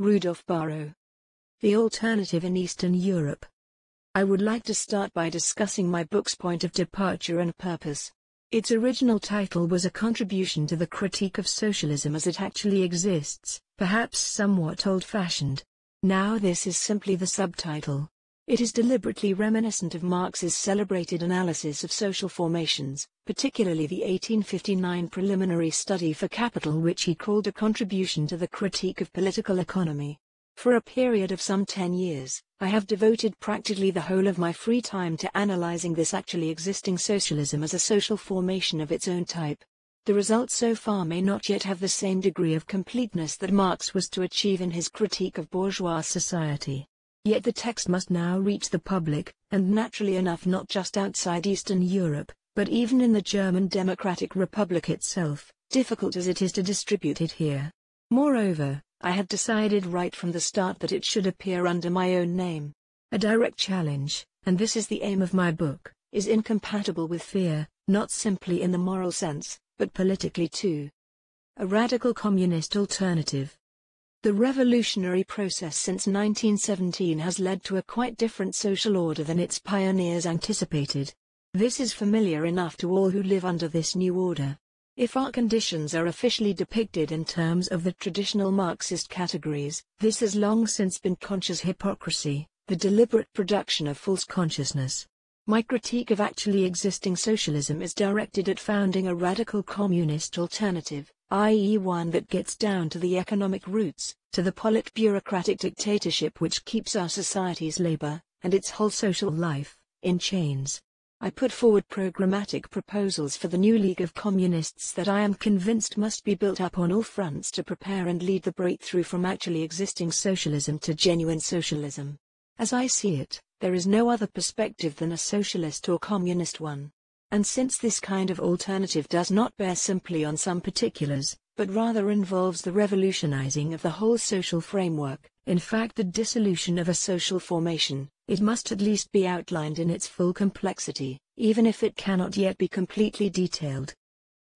Rudolf Barrow. The Alternative in Eastern Europe. I would like to start by discussing my book's point of departure and purpose. Its original title was a contribution to the critique of socialism as it actually exists, perhaps somewhat old-fashioned. Now this is simply the subtitle. It is deliberately reminiscent of Marx's celebrated analysis of social formations, particularly the 1859 preliminary study for Capital which he called a contribution to the critique of political economy. For a period of some 10 years, I have devoted practically the whole of my free time to analyzing this actually existing socialism as a social formation of its own type. The results so far may not yet have the same degree of completeness that Marx was to achieve in his critique of bourgeois society. Yet the text must now reach the public, and naturally enough not just outside Eastern Europe, but even in the German Democratic Republic itself, difficult as it is to distribute it here. Moreover, I had decided right from the start that it should appear under my own name. A direct challenge, and this is the aim of my book, is incompatible with fear, not simply in the moral sense, but politically too. A radical communist alternative, the revolutionary process since 1917 has led to a quite different social order than its pioneers anticipated. This is familiar enough to all who live under this new order. If our conditions are officially depicted in terms of the traditional Marxist categories, this has long since been conscious hypocrisy, the deliberate production of false consciousness. My critique of actually existing socialism is directed at founding a radical communist alternative, i.e. one that gets down to the economic roots, to the politbureaucratic dictatorship which keeps our society's labor, and its whole social life, in chains. I put forward programmatic proposals for the new League of Communists that I am convinced must be built up on all fronts to prepare and lead the breakthrough from actually existing socialism to genuine socialism. As I see it, there is no other perspective than a socialist or communist one. And since this kind of alternative does not bear simply on some particulars, but rather involves the revolutionizing of the whole social framework, in fact the dissolution of a social formation, it must at least be outlined in its full complexity, even if it cannot yet be completely detailed.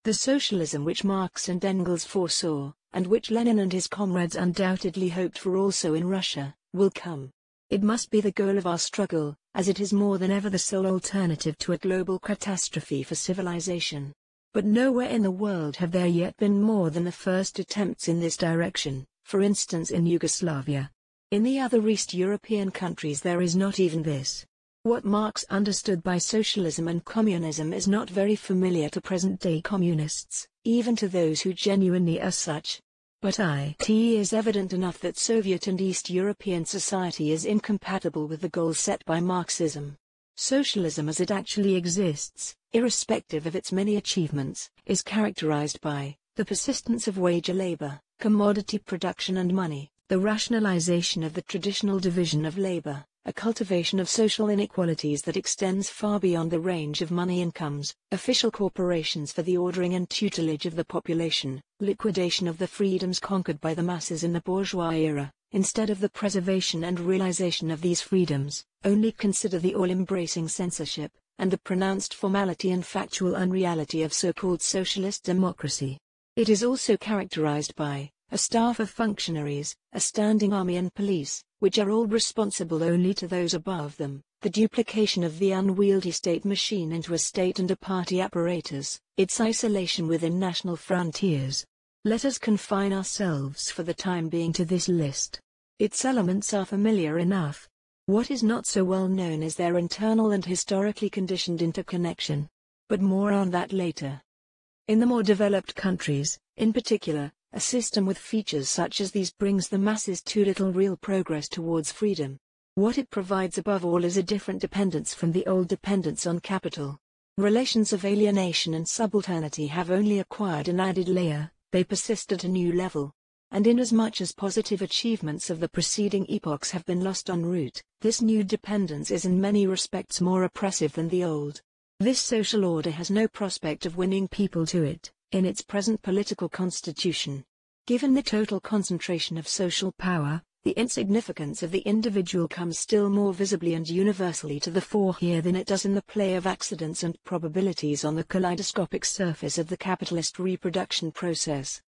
The socialism which Marx and Engels foresaw, and which Lenin and his comrades undoubtedly hoped for also in Russia, will come, it must be the goal of our struggle, as it is more than ever the sole alternative to a global catastrophe for civilization. But nowhere in the world have there yet been more than the first attempts in this direction, for instance in Yugoslavia. In the other East European countries there is not even this. What Marx understood by socialism and communism is not very familiar to present-day communists, even to those who genuinely are such. But IT is evident enough that Soviet and East European society is incompatible with the goals set by Marxism. Socialism as it actually exists, irrespective of its many achievements, is characterized by the persistence of wage labor, commodity production and money, the rationalization of the traditional division of labor, a cultivation of social inequalities that extends far beyond the range of money incomes, official corporations for the ordering and tutelage of the population, liquidation of the freedoms conquered by the masses in the bourgeois era, instead of the preservation and realization of these freedoms, only consider the all-embracing censorship, and the pronounced formality and factual unreality of so-called socialist democracy. It is also characterized by a staff of functionaries, a standing army and police, which are all responsible only to those above them. The duplication of the unwieldy state machine into a state and a party apparatus, its isolation within national frontiers. Let us confine ourselves for the time being to this list. Its elements are familiar enough. What is not so well known is their internal and historically conditioned interconnection. But more on that later. In the more developed countries, in particular, a system with features such as these brings the masses too little real progress towards freedom. What it provides above all is a different dependence from the old dependence on capital. Relations of alienation and subalternity have only acquired an added layer, they persist at a new level. And inasmuch as positive achievements of the preceding epochs have been lost en route, this new dependence is in many respects more oppressive than the old. This social order has no prospect of winning people to it in its present political constitution. Given the total concentration of social power, the insignificance of the individual comes still more visibly and universally to the fore here than it does in the play of accidents and probabilities on the kaleidoscopic surface of the capitalist reproduction process.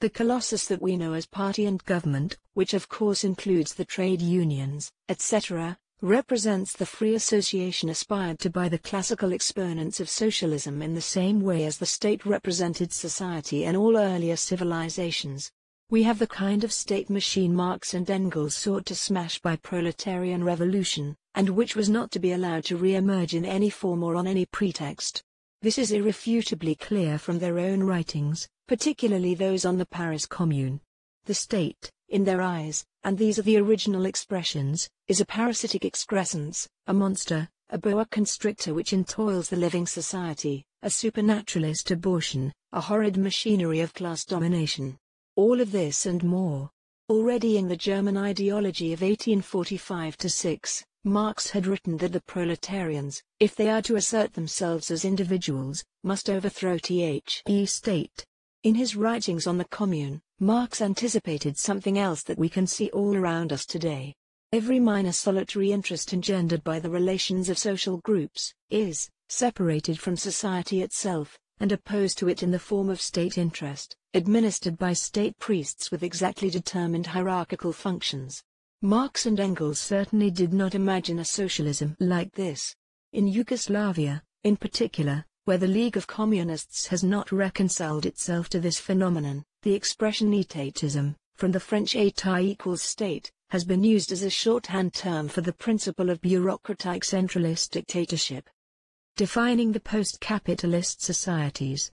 The colossus that we know as party and government, which of course includes the trade unions, etc., represents the free association aspired to by the classical exponents of socialism in the same way as the state represented society in all earlier civilizations. We have the kind of state machine Marx and Engels sought to smash by proletarian revolution, and which was not to be allowed to re-emerge in any form or on any pretext. This is irrefutably clear from their own writings, particularly those on the Paris Commune. The state, in their eyes, and these are the original expressions, is a parasitic excrescence, a monster, a boa constrictor which entoils the living society, a supernaturalist abortion, a horrid machinery of class domination. All of this and more. Already in the German ideology of 1845 to 6, Marx had written that the proletarians, if they are to assert themselves as individuals, must overthrow the state. In his writings on the Commune, Marx anticipated something else that we can see all around us today. Every minor solitary interest engendered by the relations of social groups is separated from society itself and opposed to it in the form of state interest, administered by state priests with exactly determined hierarchical functions. Marx and Engels certainly did not imagine a socialism like this. In Yugoslavia, in particular, where the League of Communists has not reconciled itself to this phenomenon, the expression etatism, from the French état equals state, has been used as a shorthand term for the principle of bureaucratic centralist dictatorship. Defining the post-capitalist societies.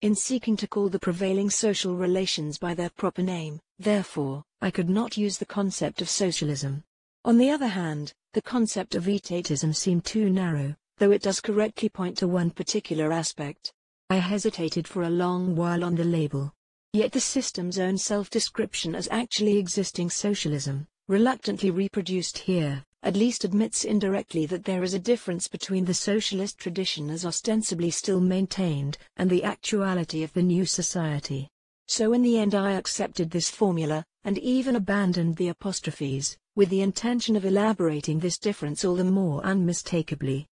In seeking to call the prevailing social relations by their proper name, therefore, I could not use the concept of socialism. On the other hand, the concept of etatism seemed too narrow, though it does correctly point to one particular aspect. I hesitated for a long while on the label, Yet the system's own self-description as actually existing socialism, reluctantly reproduced here, at least admits indirectly that there is a difference between the socialist tradition as ostensibly still maintained and the actuality of the new society. So in the end I accepted this formula, and even abandoned the apostrophes, with the intention of elaborating this difference all the more unmistakably.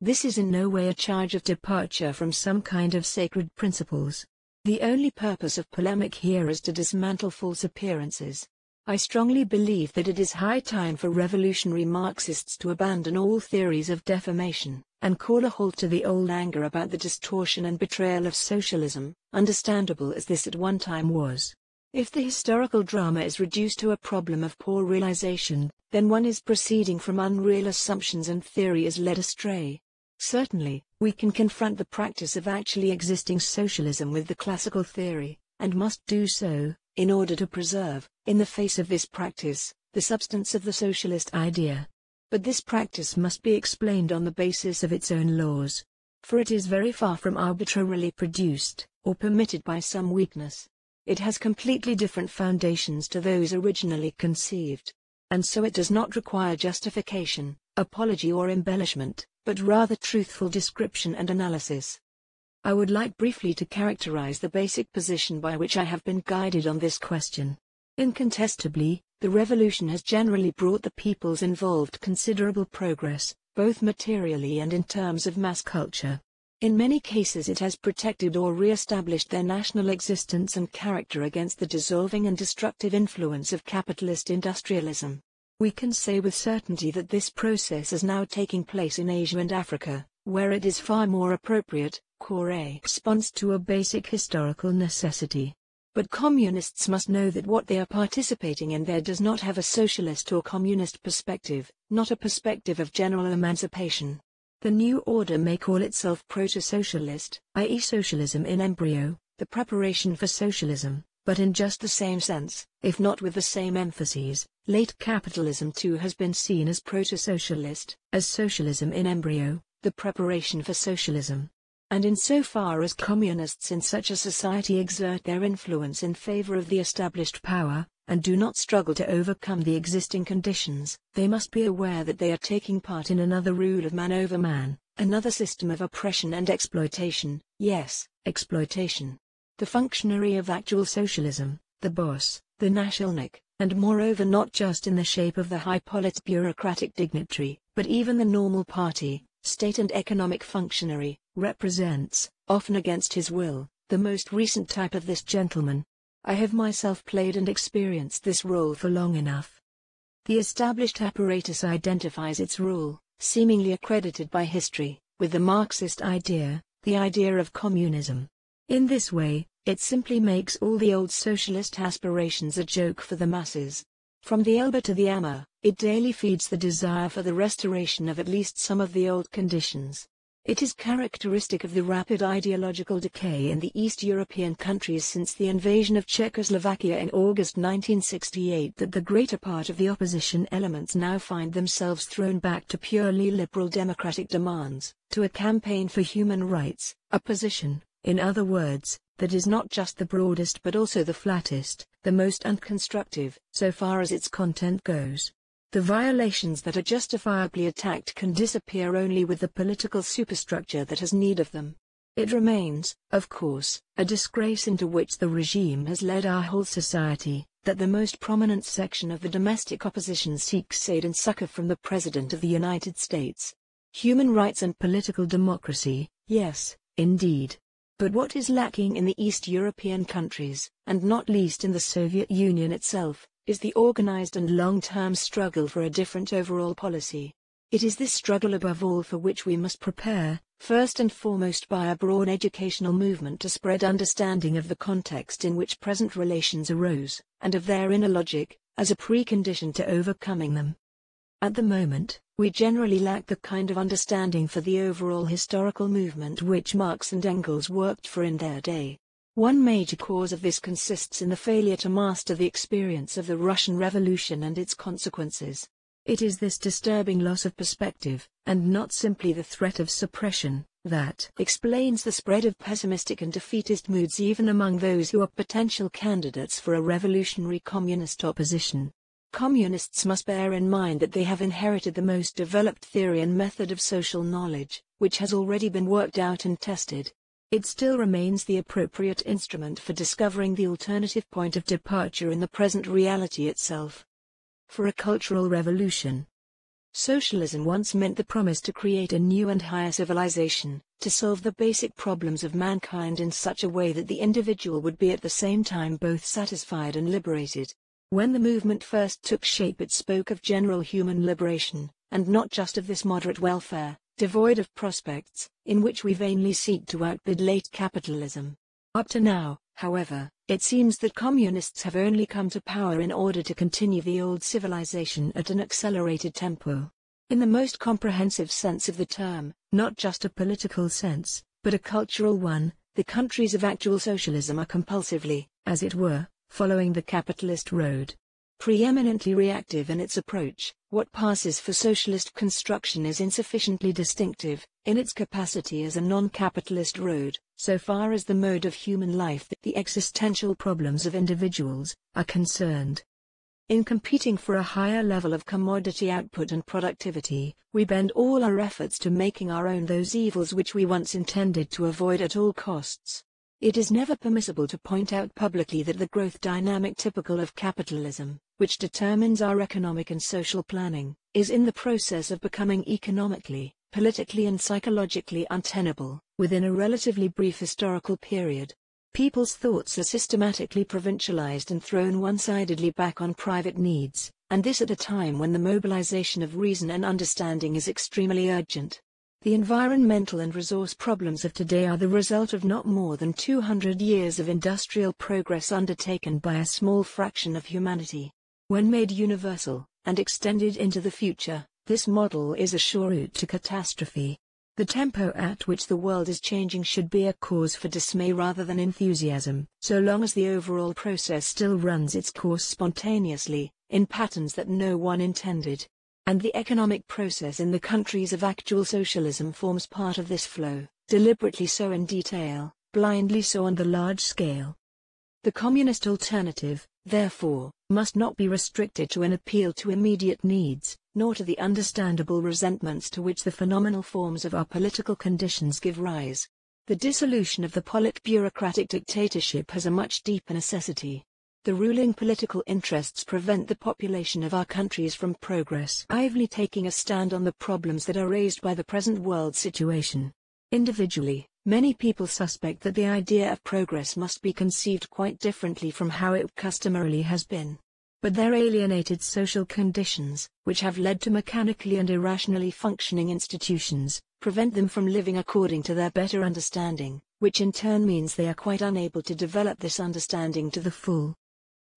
This is in no way a charge of departure from some kind of sacred principles, the only purpose of polemic here is to dismantle false appearances. I strongly believe that it is high time for revolutionary Marxists to abandon all theories of defamation and call a halt to the old anger about the distortion and betrayal of socialism, understandable as this at one time was. If the historical drama is reduced to a problem of poor realization, then one is proceeding from unreal assumptions and theory is led astray. Certainly, we can confront the practice of actually existing socialism with the classical theory, and must do so, in order to preserve, in the face of this practice, the substance of the socialist idea. But this practice must be explained on the basis of its own laws. For it is very far from arbitrarily produced, or permitted by some weakness. It has completely different foundations to those originally conceived. And so it does not require justification, apology, or embellishment but rather truthful description and analysis. I would like briefly to characterize the basic position by which I have been guided on this question. Incontestably, the revolution has generally brought the peoples involved considerable progress, both materially and in terms of mass culture. In many cases it has protected or re-established their national existence and character against the dissolving and destructive influence of capitalist industrialism. We can say with certainty that this process is now taking place in Asia and Africa, where it is far more appropriate, response to a basic historical necessity. But communists must know that what they are participating in there does not have a socialist or communist perspective, not a perspective of general emancipation. The new order may call itself proto-socialist, i.e. socialism in embryo, the preparation for socialism. But in just the same sense, if not with the same emphases, late capitalism too has been seen as proto-socialist, as socialism in embryo, the preparation for socialism. And insofar as communists in such a society exert their influence in favor of the established power, and do not struggle to overcome the existing conditions, they must be aware that they are taking part in another rule of man over man, another system of oppression and exploitation, yes, exploitation the functionary of actual socialism, the boss, the nationalnik, and moreover not just in the shape of the high bureaucratic dignitary, but even the normal party, state and economic functionary, represents, often against his will, the most recent type of this gentleman. I have myself played and experienced this role for long enough. The established apparatus identifies its rule, seemingly accredited by history, with the Marxist idea, the idea of communism. In this way, it simply makes all the old socialist aspirations a joke for the masses. From the Elbe to the Ammer, it daily feeds the desire for the restoration of at least some of the old conditions. It is characteristic of the rapid ideological decay in the East European countries since the invasion of Czechoslovakia in August 1968 that the greater part of the opposition elements now find themselves thrown back to purely liberal democratic demands, to a campaign for human rights, a position in other words, that is not just the broadest but also the flattest, the most unconstructive, so far as its content goes. The violations that are justifiably attacked can disappear only with the political superstructure that has need of them. It remains, of course, a disgrace into which the regime has led our whole society, that the most prominent section of the domestic opposition seeks aid and succor from the President of the United States. Human rights and political democracy, yes, indeed, but what is lacking in the East European countries, and not least in the Soviet Union itself, is the organized and long-term struggle for a different overall policy. It is this struggle above all for which we must prepare, first and foremost by a broad educational movement to spread understanding of the context in which present relations arose, and of their inner logic, as a precondition to overcoming them. At the moment, we generally lack the kind of understanding for the overall historical movement which Marx and Engels worked for in their day. One major cause of this consists in the failure to master the experience of the Russian Revolution and its consequences. It is this disturbing loss of perspective, and not simply the threat of suppression, that explains the spread of pessimistic and defeatist moods even among those who are potential candidates for a revolutionary communist opposition. Communists must bear in mind that they have inherited the most developed theory and method of social knowledge, which has already been worked out and tested. It still remains the appropriate instrument for discovering the alternative point of departure in the present reality itself. For a cultural revolution, Socialism once meant the promise to create a new and higher civilization, to solve the basic problems of mankind in such a way that the individual would be at the same time both satisfied and liberated. When the movement first took shape it spoke of general human liberation, and not just of this moderate welfare, devoid of prospects, in which we vainly seek to outbid late capitalism. Up to now, however, it seems that communists have only come to power in order to continue the old civilization at an accelerated tempo. In the most comprehensive sense of the term, not just a political sense, but a cultural one, the countries of actual socialism are compulsively, as it were, following the capitalist road. Preeminently reactive in its approach, what passes for socialist construction is insufficiently distinctive, in its capacity as a non-capitalist road, so far as the mode of human life that the existential problems of individuals, are concerned. In competing for a higher level of commodity output and productivity, we bend all our efforts to making our own those evils which we once intended to avoid at all costs. It is never permissible to point out publicly that the growth dynamic typical of capitalism, which determines our economic and social planning, is in the process of becoming economically, politically and psychologically untenable, within a relatively brief historical period. People's thoughts are systematically provincialized and thrown one-sidedly back on private needs, and this at a time when the mobilization of reason and understanding is extremely urgent. The environmental and resource problems of today are the result of not more than 200 years of industrial progress undertaken by a small fraction of humanity. When made universal, and extended into the future, this model is a sure route to catastrophe. The tempo at which the world is changing should be a cause for dismay rather than enthusiasm, so long as the overall process still runs its course spontaneously, in patterns that no one intended and the economic process in the countries of actual socialism forms part of this flow, deliberately so in detail, blindly so on the large scale. The communist alternative, therefore, must not be restricted to an appeal to immediate needs, nor to the understandable resentments to which the phenomenal forms of our political conditions give rise. The dissolution of the polit-bureaucratic dictatorship has a much deeper necessity, the ruling political interests prevent the population of our countries from progress. Ively taking a stand on the problems that are raised by the present world situation. Individually, many people suspect that the idea of progress must be conceived quite differently from how it customarily has been. But their alienated social conditions, which have led to mechanically and irrationally functioning institutions, prevent them from living according to their better understanding, which in turn means they are quite unable to develop this understanding to the full.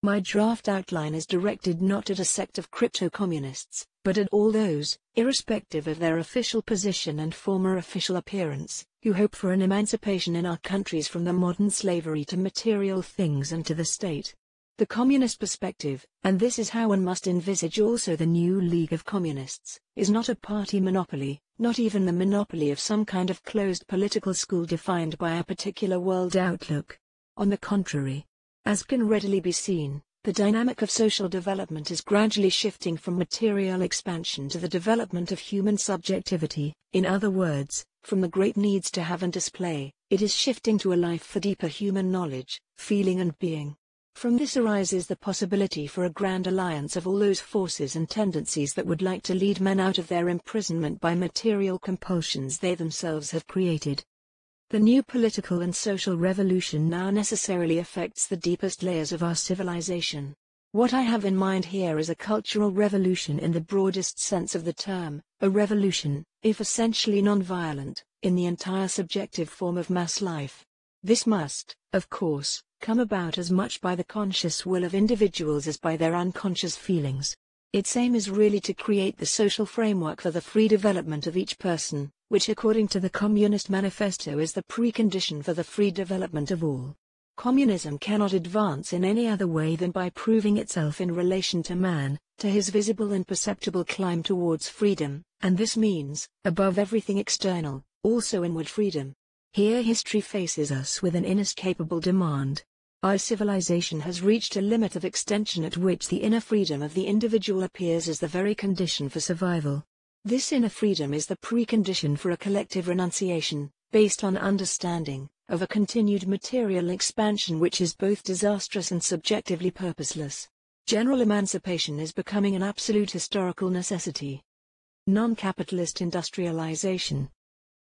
My draft outline is directed not at a sect of crypto-communists, but at all those, irrespective of their official position and former official appearance, who hope for an emancipation in our countries from the modern slavery to material things and to the state. The communist perspective, and this is how one must envisage also the new League of Communists, is not a party monopoly, not even the monopoly of some kind of closed political school defined by a particular world outlook. On the contrary, as can readily be seen, the dynamic of social development is gradually shifting from material expansion to the development of human subjectivity. In other words, from the great needs to have and display, it is shifting to a life for deeper human knowledge, feeling, and being. From this arises the possibility for a grand alliance of all those forces and tendencies that would like to lead men out of their imprisonment by material compulsions they themselves have created, the new political and social revolution now necessarily affects the deepest layers of our civilization. What I have in mind here is a cultural revolution in the broadest sense of the term, a revolution, if essentially non-violent, in the entire subjective form of mass life. This must, of course, come about as much by the conscious will of individuals as by their unconscious feelings. Its aim is really to create the social framework for the free development of each person, which according to the Communist Manifesto is the precondition for the free development of all. Communism cannot advance in any other way than by proving itself in relation to man, to his visible and perceptible climb towards freedom, and this means, above everything external, also inward freedom. Here history faces us with an inescapable demand. Our civilization has reached a limit of extension at which the inner freedom of the individual appears as the very condition for survival. This inner freedom is the precondition for a collective renunciation, based on understanding, of a continued material expansion which is both disastrous and subjectively purposeless. General emancipation is becoming an absolute historical necessity. Non capitalist industrialization.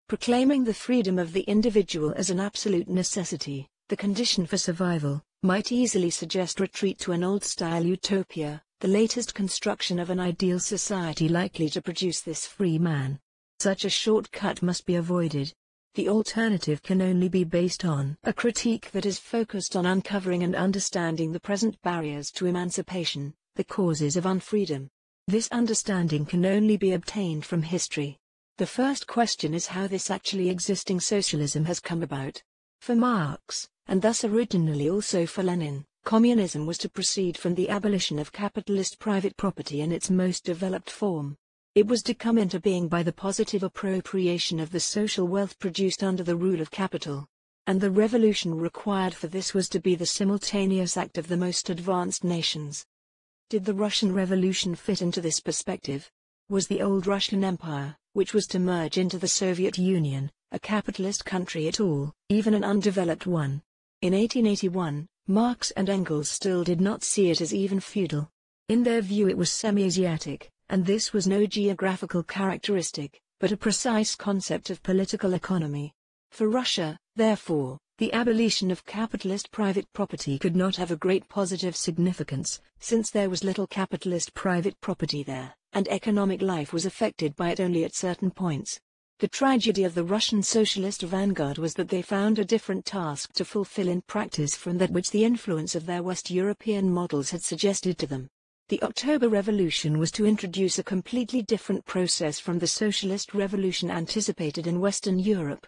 Proclaiming the freedom of the individual as an absolute necessity, the condition for survival, might easily suggest retreat to an old style utopia, the latest construction of an ideal society likely to produce this free man. Such a shortcut must be avoided. The alternative can only be based on a critique that is focused on uncovering and understanding the present barriers to emancipation, the causes of unfreedom. This understanding can only be obtained from history. The first question is how this actually existing socialism has come about. For Marx, and thus originally also for Lenin, Communism was to proceed from the abolition of capitalist private property in its most developed form. It was to come into being by the positive appropriation of the social wealth produced under the rule of capital. And the revolution required for this was to be the simultaneous act of the most advanced nations. Did the Russian Revolution fit into this perspective? Was the old Russian Empire, which was to merge into the Soviet Union, a capitalist country at all, even an undeveloped one? In 1881, Marx and Engels still did not see it as even feudal. In their view it was semi-Asiatic, and this was no geographical characteristic, but a precise concept of political economy. For Russia, therefore, the abolition of capitalist private property could not have a great positive significance, since there was little capitalist private property there, and economic life was affected by it only at certain points. The tragedy of the Russian socialist vanguard was that they found a different task to fulfill in practice from that which the influence of their West European models had suggested to them. The October Revolution was to introduce a completely different process from the socialist revolution anticipated in Western Europe.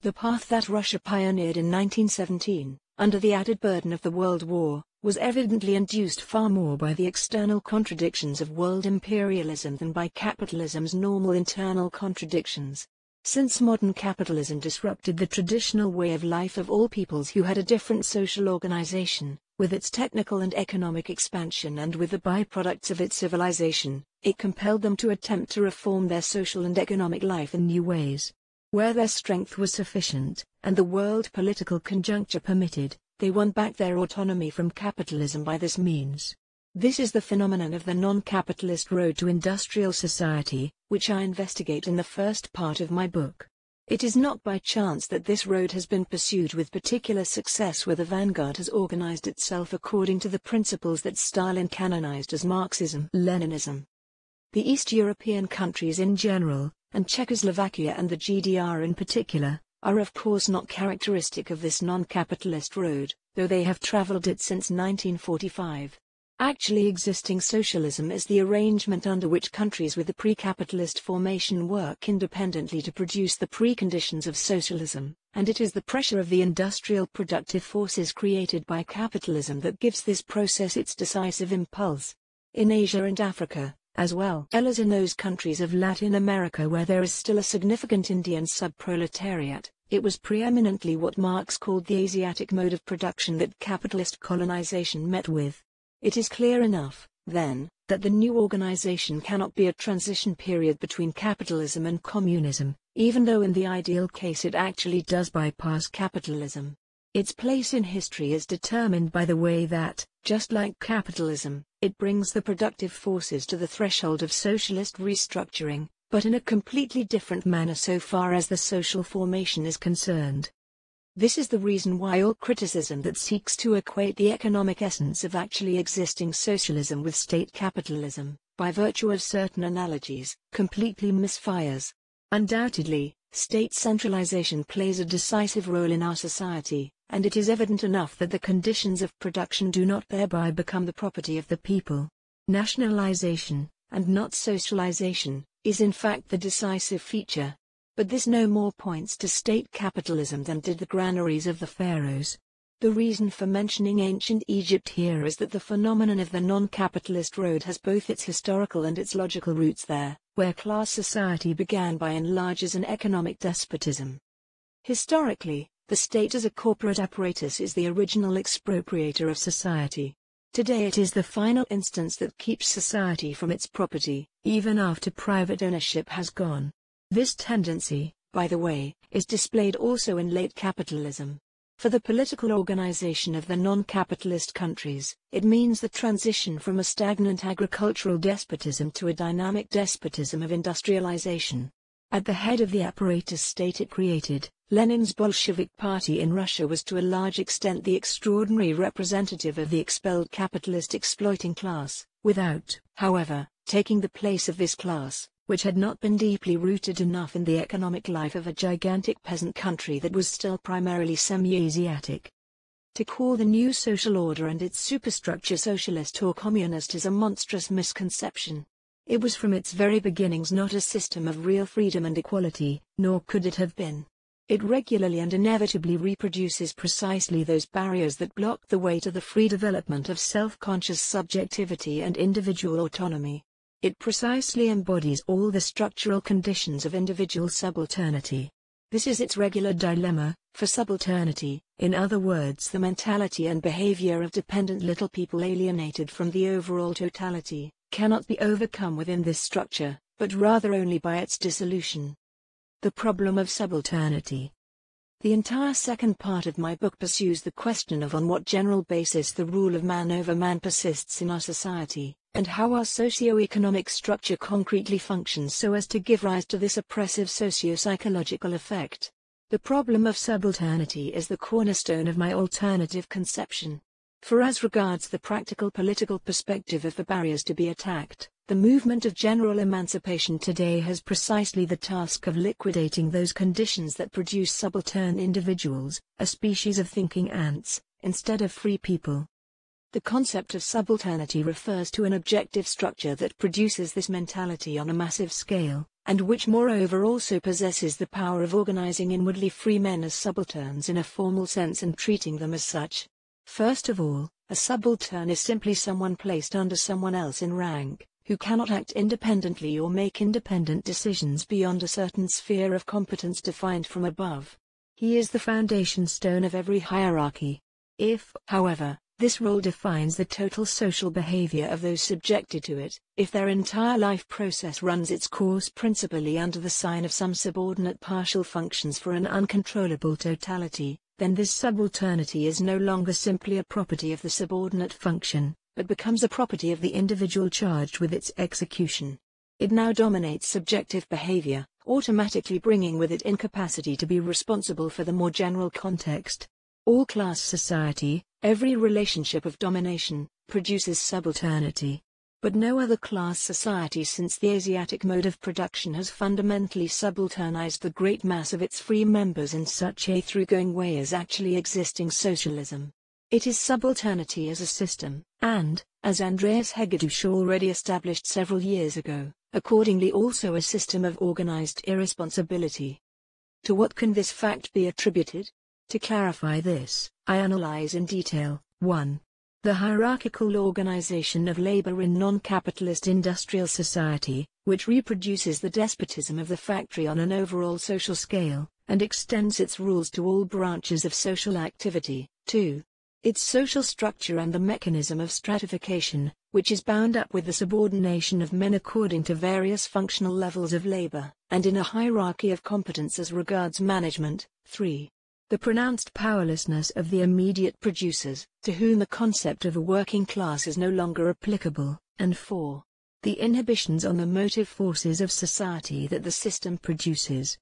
The path that Russia pioneered in 1917 under the added burden of the World War, was evidently induced far more by the external contradictions of world imperialism than by capitalism's normal internal contradictions. Since modern capitalism disrupted the traditional way of life of all peoples who had a different social organization, with its technical and economic expansion and with the byproducts of its civilization, it compelled them to attempt to reform their social and economic life in new ways. Where their strength was sufficient, and the world political conjuncture permitted, they won back their autonomy from capitalism by this means. This is the phenomenon of the non-capitalist road to industrial society, which I investigate in the first part of my book. It is not by chance that this road has been pursued with particular success where the vanguard has organized itself according to the principles that Stalin canonized as Marxism-Leninism. The East European countries in general, and Czechoslovakia and the GDR in particular, are of course not characteristic of this non-capitalist road, though they have traveled it since 1945. Actually existing socialism is the arrangement under which countries with a pre-capitalist formation work independently to produce the preconditions of socialism, and it is the pressure of the industrial productive forces created by capitalism that gives this process its decisive impulse. In Asia and Africa, as well as in those countries of Latin America where there is still a significant Indian subproletariat. It was preeminently what Marx called the Asiatic mode of production that capitalist colonization met with. It is clear enough, then, that the new organization cannot be a transition period between capitalism and communism, even though in the ideal case it actually does bypass capitalism. Its place in history is determined by the way that, just like capitalism, it brings the productive forces to the threshold of socialist restructuring, but in a completely different manner so far as the social formation is concerned. This is the reason why all criticism that seeks to equate the economic essence of actually existing socialism with state capitalism, by virtue of certain analogies, completely misfires. Undoubtedly, state centralization plays a decisive role in our society, and it is evident enough that the conditions of production do not thereby become the property of the people. Nationalization, and not socialization, is in fact the decisive feature. But this no more points to state capitalism than did the granaries of the pharaohs. The reason for mentioning ancient Egypt here is that the phenomenon of the non-capitalist road has both its historical and its logical roots there, where class society began by and large as an economic despotism. Historically, the state as a corporate apparatus is the original expropriator of society. Today it is the final instance that keeps society from its property, even after private ownership has gone. This tendency, by the way, is displayed also in late capitalism. For the political organization of the non-capitalist countries, it means the transition from a stagnant agricultural despotism to a dynamic despotism of industrialization. At the head of the apparatus state it created, Lenin's Bolshevik Party in Russia was to a large extent the extraordinary representative of the expelled capitalist exploiting class, without, however, taking the place of this class, which had not been deeply rooted enough in the economic life of a gigantic peasant country that was still primarily semi-Asiatic. To call the new social order and its superstructure socialist or communist is a monstrous misconception, it was from its very beginnings not a system of real freedom and equality, nor could it have been. It regularly and inevitably reproduces precisely those barriers that block the way to the free development of self-conscious subjectivity and individual autonomy. It precisely embodies all the structural conditions of individual subalternity. This is its regular dilemma, for subalternity, in other words the mentality and behavior of dependent little people alienated from the overall totality cannot be overcome within this structure, but rather only by its dissolution. The problem of subalternity. The entire second part of my book pursues the question of on what general basis the rule of man over man persists in our society, and how our socio-economic structure concretely functions so as to give rise to this oppressive socio-psychological effect. The problem of subalternity is the cornerstone of my alternative conception. For as regards the practical political perspective of the barriers to be attacked, the movement of general emancipation today has precisely the task of liquidating those conditions that produce subaltern individuals, a species of thinking ants, instead of free people. The concept of subalternity refers to an objective structure that produces this mentality on a massive scale, and which moreover also possesses the power of organizing inwardly free men as subalterns in a formal sense and treating them as such. First of all, a subaltern is simply someone placed under someone else in rank, who cannot act independently or make independent decisions beyond a certain sphere of competence defined from above. He is the foundation stone of every hierarchy. If, however, this role defines the total social behavior of those subjected to it, if their entire life process runs its course principally under the sign of some subordinate partial functions for an uncontrollable totality, then this subalternity is no longer simply a property of the subordinate function, but becomes a property of the individual charged with its execution. It now dominates subjective behavior, automatically bringing with it incapacity to be responsible for the more general context. All class society, every relationship of domination, produces subalternity, but no other class society since the Asiatic mode of production has fundamentally subalternized the great mass of its free members in such a through-going way as actually existing socialism. It is subalternity as a system, and, as Andreas Hegedüsch already established several years ago, accordingly also a system of organized irresponsibility. To what can this fact be attributed? To clarify this, I analyze in detail, 1. The hierarchical organization of labor in non-capitalist industrial society, which reproduces the despotism of the factory on an overall social scale, and extends its rules to all branches of social activity, too. Its social structure and the mechanism of stratification, which is bound up with the subordination of men according to various functional levels of labor, and in a hierarchy of competence as regards management. 3 the pronounced powerlessness of the immediate producers, to whom the concept of a working class is no longer applicable, and 4. The inhibitions on the motive forces of society that the system produces.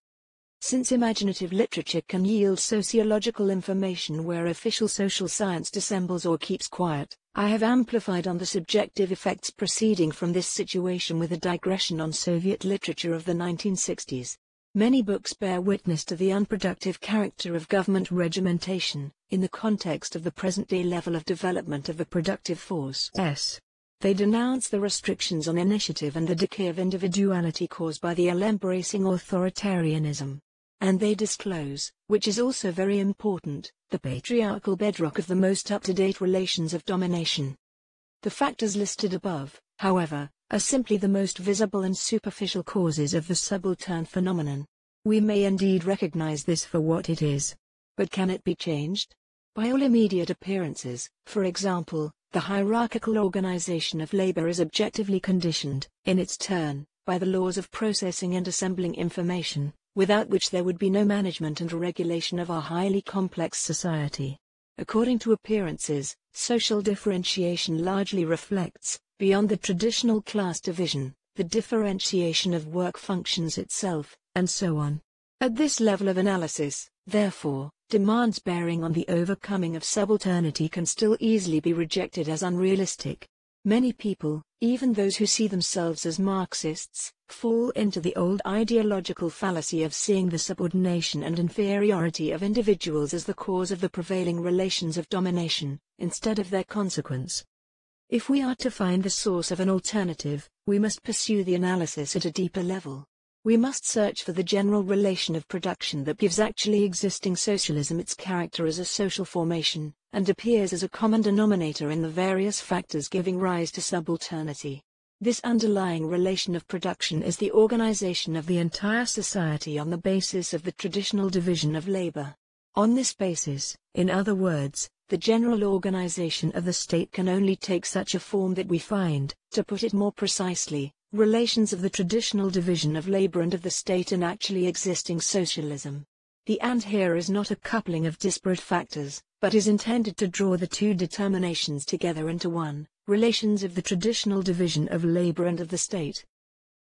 Since imaginative literature can yield sociological information where official social science dissembles or keeps quiet, I have amplified on the subjective effects proceeding from this situation with a digression on Soviet literature of the 1960s. Many books bear witness to the unproductive character of government regimentation, in the context of the present-day level of development of the productive force S. They denounce the restrictions on initiative and the decay of individuality caused by the all-embracing authoritarianism. And they disclose, which is also very important, the patriarchal bedrock of the most up-to-date relations of domination. The factors listed above, however, are simply the most visible and superficial causes of the subaltern phenomenon. We may indeed recognize this for what it is. But can it be changed? By all immediate appearances, for example, the hierarchical organization of labor is objectively conditioned, in its turn, by the laws of processing and assembling information, without which there would be no management and regulation of our highly complex society. According to appearances, social differentiation largely reflects, Beyond the traditional class division, the differentiation of work functions itself, and so on. At this level of analysis, therefore, demands bearing on the overcoming of subalternity can still easily be rejected as unrealistic. Many people, even those who see themselves as Marxists, fall into the old ideological fallacy of seeing the subordination and inferiority of individuals as the cause of the prevailing relations of domination, instead of their consequence. If we are to find the source of an alternative, we must pursue the analysis at a deeper level. We must search for the general relation of production that gives actually existing socialism its character as a social formation, and appears as a common denominator in the various factors giving rise to subalternity. This underlying relation of production is the organization of the entire society on the basis of the traditional division of labor. On this basis, in other words, the general organization of the state can only take such a form that we find, to put it more precisely, relations of the traditional division of labor and of the state in actually existing socialism. The and here is not a coupling of disparate factors, but is intended to draw the two determinations together into one, relations of the traditional division of labor and of the state.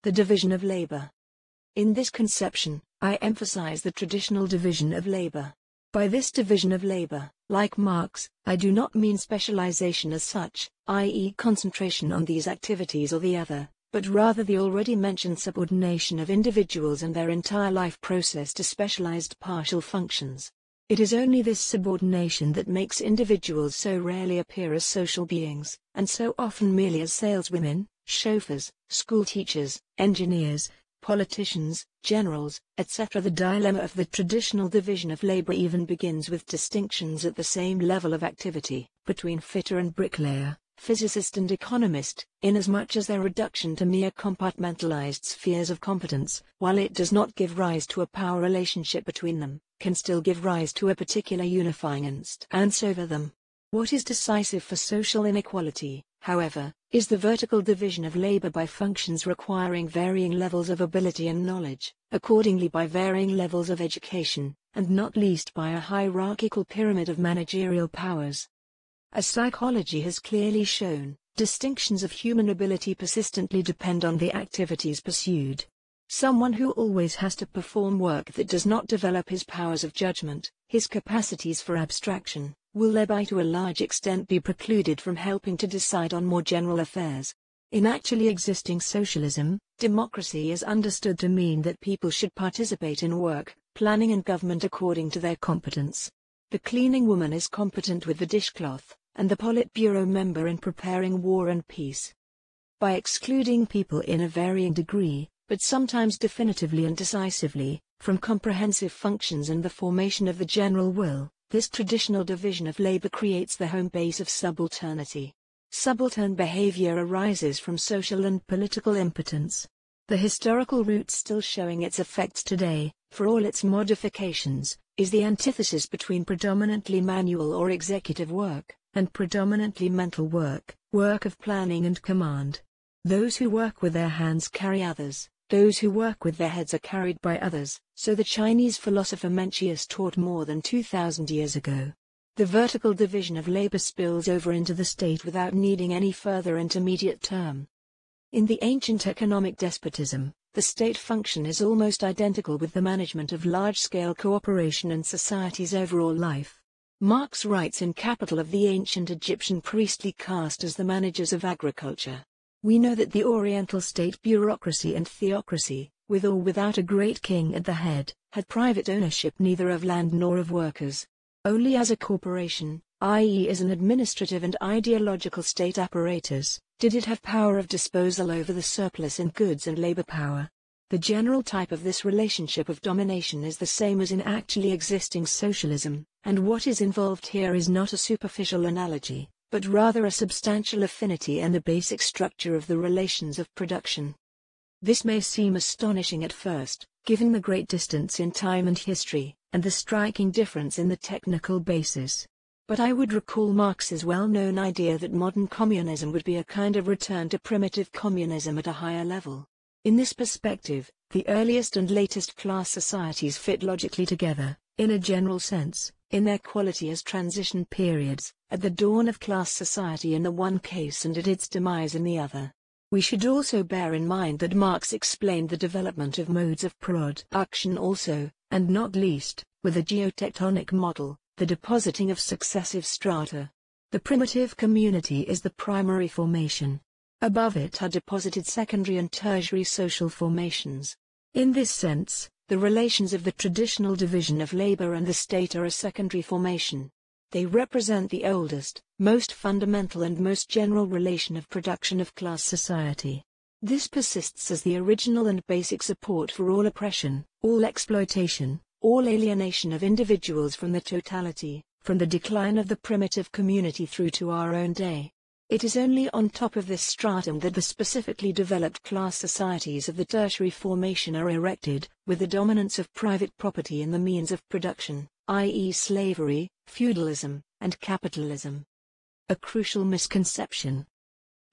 The division of labor. In this conception, I emphasize the traditional division of labor. By this division of labor, like Marx, I do not mean specialization as such, i.e., concentration on these activities or the other, but rather the already mentioned subordination of individuals and their entire life process to specialized partial functions. It is only this subordination that makes individuals so rarely appear as social beings, and so often merely as saleswomen, chauffeurs, school teachers, engineers, politicians, generals, etc. The dilemma of the traditional division of labor even begins with distinctions at the same level of activity, between fitter and bricklayer, physicist and economist, inasmuch as their reduction to mere compartmentalized spheres of competence, while it does not give rise to a power relationship between them, can still give rise to a particular unifying instance over them. What is decisive for social inequality, however, is the vertical division of labor by functions requiring varying levels of ability and knowledge, accordingly by varying levels of education, and not least by a hierarchical pyramid of managerial powers. As psychology has clearly shown, distinctions of human ability persistently depend on the activities pursued. Someone who always has to perform work that does not develop his powers of judgment, his capacities for abstraction, will thereby to a large extent be precluded from helping to decide on more general affairs. In actually existing socialism, democracy is understood to mean that people should participate in work, planning and government according to their competence. The cleaning woman is competent with the dishcloth, and the Politburo member in preparing war and peace. By excluding people in a varying degree, but sometimes definitively and decisively, from comprehensive functions and the formation of the general will, this traditional division of labor creates the home base of subalternity. Subaltern behavior arises from social and political impotence. The historical root still showing its effects today, for all its modifications, is the antithesis between predominantly manual or executive work, and predominantly mental work, work of planning and command. Those who work with their hands carry others, those who work with their heads are carried by others, so the Chinese philosopher Mencius taught more than 2,000 years ago. The vertical division of labor spills over into the state without needing any further intermediate term. In the ancient economic despotism, the state function is almost identical with the management of large-scale cooperation and society's overall life. Marx writes in Capital of the ancient Egyptian priestly caste as the managers of agriculture. We know that the Oriental state bureaucracy and theocracy, with or without a great king at the head, had private ownership neither of land nor of workers. Only as a corporation, i.e., as an administrative and ideological state apparatus, did it have power of disposal over the surplus in goods and labor power. The general type of this relationship of domination is the same as in actually existing socialism, and what is involved here is not a superficial analogy, but rather a substantial affinity and the basic structure of the relations of production. This may seem astonishing at first, given the great distance in time and history, and the striking difference in the technical basis. But I would recall Marx's well-known idea that modern communism would be a kind of return to primitive communism at a higher level. In this perspective, the earliest and latest class societies fit logically together, in a general sense, Inequality as transition periods, at the dawn of class society in the one case and at its demise in the other. We should also bear in mind that Marx explained the development of modes of production also, and not least, with a geotectonic model, the depositing of successive strata. The primitive community is the primary formation. Above it are deposited secondary and tertiary social formations. In this sense, the relations of the traditional division of labor and the state are a secondary formation. They represent the oldest, most fundamental and most general relation of production of class society. This persists as the original and basic support for all oppression, all exploitation, all alienation of individuals from the totality, from the decline of the primitive community through to our own day. It is only on top of this stratum that the specifically developed class societies of the tertiary formation are erected, with the dominance of private property in the means of production, i.e. slavery, feudalism, and capitalism. A crucial misconception.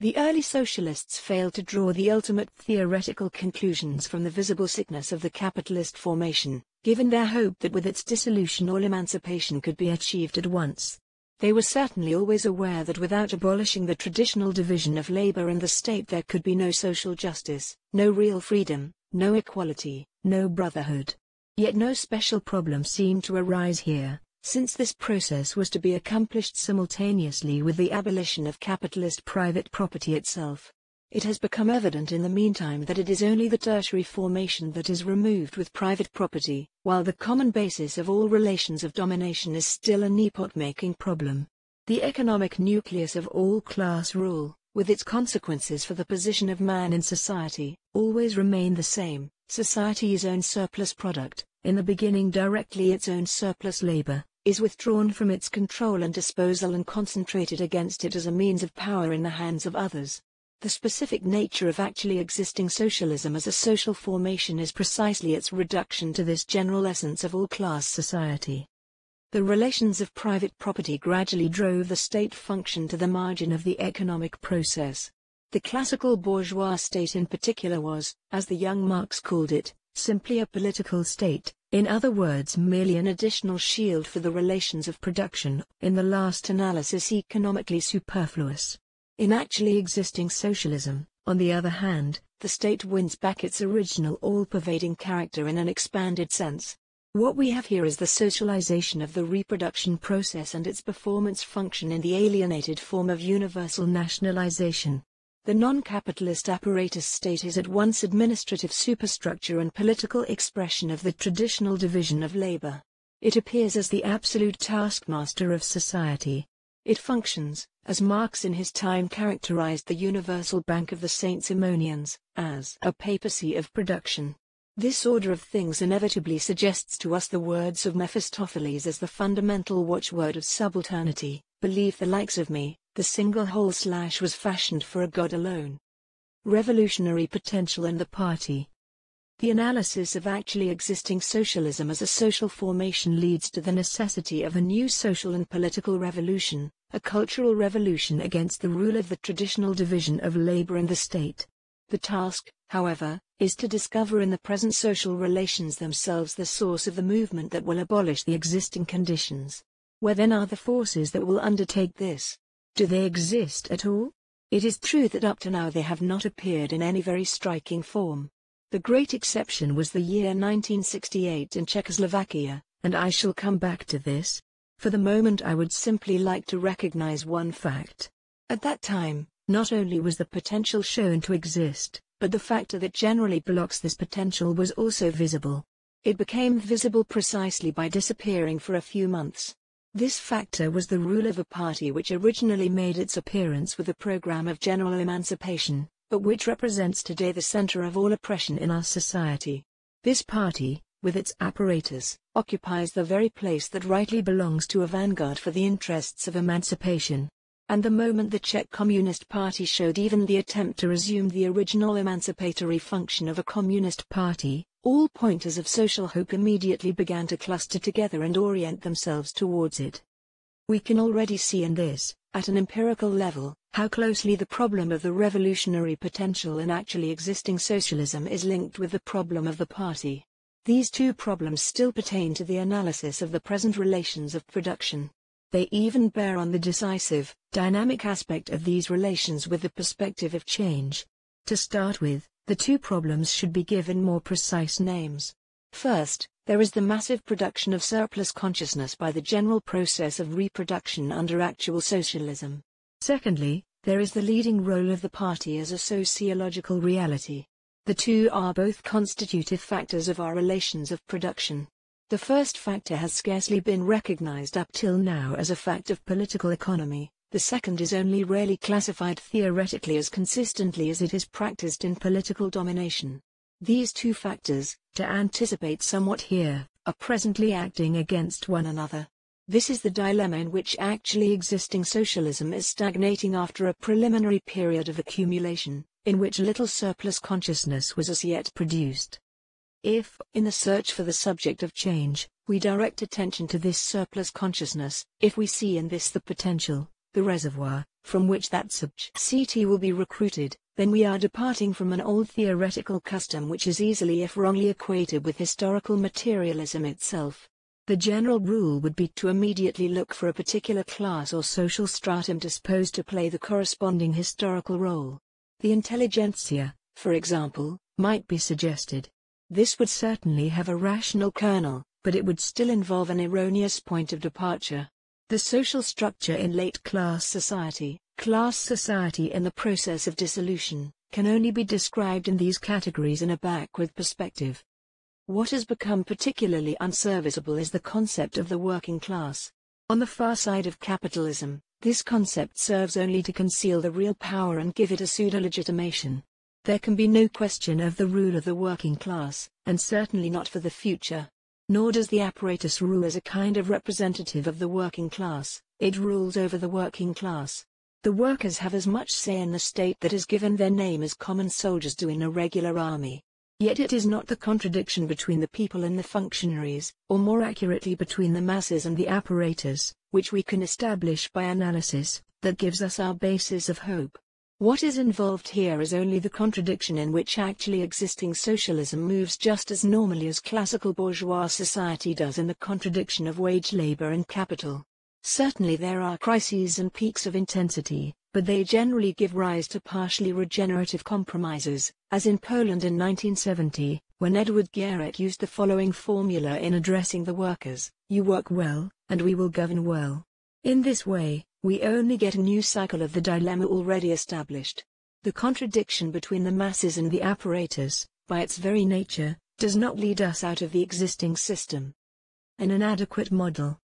The early socialists failed to draw the ultimate theoretical conclusions from the visible sickness of the capitalist formation, given their hope that with its dissolution all emancipation could be achieved at once. They were certainly always aware that without abolishing the traditional division of labor and the state there could be no social justice, no real freedom, no equality, no brotherhood. Yet no special problem seemed to arise here, since this process was to be accomplished simultaneously with the abolition of capitalist private property itself. It has become evident in the meantime that it is only the tertiary formation that is removed with private property, while the common basis of all relations of domination is still an epoch-making problem. The economic nucleus of all class rule, with its consequences for the position of man in society, always remain the same, society's own surplus product, in the beginning directly its own surplus labor, is withdrawn from its control and disposal and concentrated against it as a means of power in the hands of others. The specific nature of actually existing socialism as a social formation is precisely its reduction to this general essence of all class society. The relations of private property gradually drove the state function to the margin of the economic process. The classical bourgeois state in particular was, as the young Marx called it, simply a political state, in other words merely an additional shield for the relations of production, in the last analysis economically superfluous. In actually existing socialism, on the other hand, the state wins back its original all-pervading character in an expanded sense. What we have here is the socialization of the reproduction process and its performance function in the alienated form of universal nationalization. The non-capitalist apparatus state is at once administrative superstructure and political expression of the traditional division of labor. It appears as the absolute taskmaster of society, it functions, as Marx in his time characterized the Universal Bank of the Saint Simonians, as a papacy of production. This order of things inevitably suggests to us the words of Mephistopheles as the fundamental watchword of subalternity, believe the likes of me, the single whole slash was fashioned for a god alone. Revolutionary potential in the party the analysis of actually existing socialism as a social formation leads to the necessity of a new social and political revolution, a cultural revolution against the rule of the traditional division of labor and the state. The task, however, is to discover in the present social relations themselves the source of the movement that will abolish the existing conditions. Where then are the forces that will undertake this? Do they exist at all? It is true that up to now they have not appeared in any very striking form. The great exception was the year 1968 in Czechoslovakia, and I shall come back to this. For the moment I would simply like to recognize one fact. At that time, not only was the potential shown to exist, but the factor that generally blocks this potential was also visible. It became visible precisely by disappearing for a few months. This factor was the rule of a party which originally made its appearance with a program of general emancipation but which represents today the center of all oppression in our society. This party, with its apparatus, occupies the very place that rightly belongs to a vanguard for the interests of emancipation. And the moment the Czech Communist Party showed even the attempt to resume the original emancipatory function of a communist party, all pointers of social hope immediately began to cluster together and orient themselves towards it. We can already see in this, at an empirical level, how closely the problem of the revolutionary potential in actually existing socialism is linked with the problem of the party. These two problems still pertain to the analysis of the present relations of production. They even bear on the decisive, dynamic aspect of these relations with the perspective of change. To start with, the two problems should be given more precise names. First, there is the massive production of surplus consciousness by the general process of reproduction under actual socialism. Secondly, there is the leading role of the party as a sociological reality. The two are both constitutive factors of our relations of production. The first factor has scarcely been recognized up till now as a fact of political economy, the second is only rarely classified theoretically as consistently as it is practiced in political domination. These two factors, to anticipate somewhat here, are presently acting against one another. This is the dilemma in which actually existing socialism is stagnating after a preliminary period of accumulation, in which little surplus consciousness was as yet produced. If, in the search for the subject of change, we direct attention to this surplus consciousness, if we see in this the potential, the reservoir, from which that subject will be recruited, then we are departing from an old theoretical custom which is easily if wrongly equated with historical materialism itself. The general rule would be to immediately look for a particular class or social stratum disposed to play the corresponding historical role. The intelligentsia, for example, might be suggested. This would certainly have a rational kernel, but it would still involve an erroneous point of departure. The social structure in late class society, Class society in the process of dissolution can only be described in these categories in a backward perspective. What has become particularly unserviceable is the concept of the working class. On the far side of capitalism, this concept serves only to conceal the real power and give it a pseudo legitimation. There can be no question of the rule of the working class, and certainly not for the future. Nor does the apparatus rule as a kind of representative of the working class, it rules over the working class. The workers have as much say in the state that is given their name as common soldiers do in a regular army. Yet it is not the contradiction between the people and the functionaries, or more accurately between the masses and the apparatus, which we can establish by analysis, that gives us our basis of hope. What is involved here is only the contradiction in which actually existing socialism moves just as normally as classical bourgeois society does in the contradiction of wage labor and capital. Certainly there are crises and peaks of intensity, but they generally give rise to partially regenerative compromises, as in Poland in 1970, when Edward Garrett used the following formula in addressing the workers, you work well, and we will govern well. In this way, we only get a new cycle of the dilemma already established. The contradiction between the masses and the apparatus, by its very nature, does not lead us out of the existing system. An inadequate model,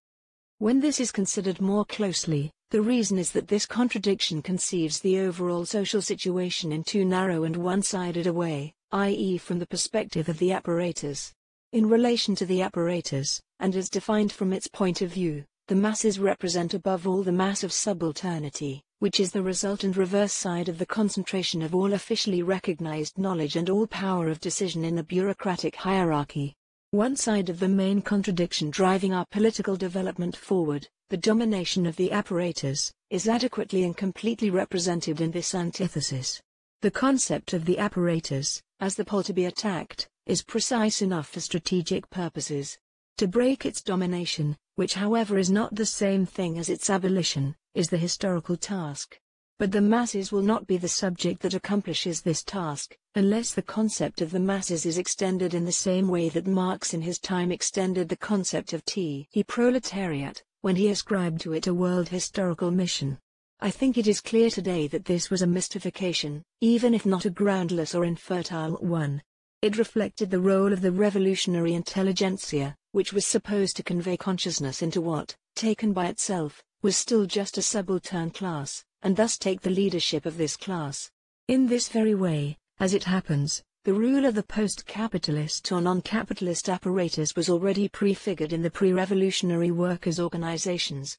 when this is considered more closely, the reason is that this contradiction conceives the overall social situation in too narrow and one-sided a way, i.e. from the perspective of the apparatus. In relation to the apparatus, and as defined from its point of view, the masses represent above all the mass of subalternity, which is the result and reverse side of the concentration of all officially recognized knowledge and all power of decision in the bureaucratic hierarchy. One side of the main contradiction driving our political development forward, the domination of the apparatus, is adequately and completely represented in this antithesis. The concept of the apparatus, as the pole to be attacked, is precise enough for strategic purposes. To break its domination, which however is not the same thing as its abolition, is the historical task. But the masses will not be the subject that accomplishes this task, unless the concept of the masses is extended in the same way that Marx in his time extended the concept of the proletariat, when he ascribed to it a world historical mission. I think it is clear today that this was a mystification, even if not a groundless or infertile one. It reflected the role of the revolutionary intelligentsia, which was supposed to convey consciousness into what, taken by itself, was still just a subaltern class and thus take the leadership of this class. In this very way, as it happens, the rule of the post-capitalist or non-capitalist apparatus was already prefigured in the pre-revolutionary workers' organizations.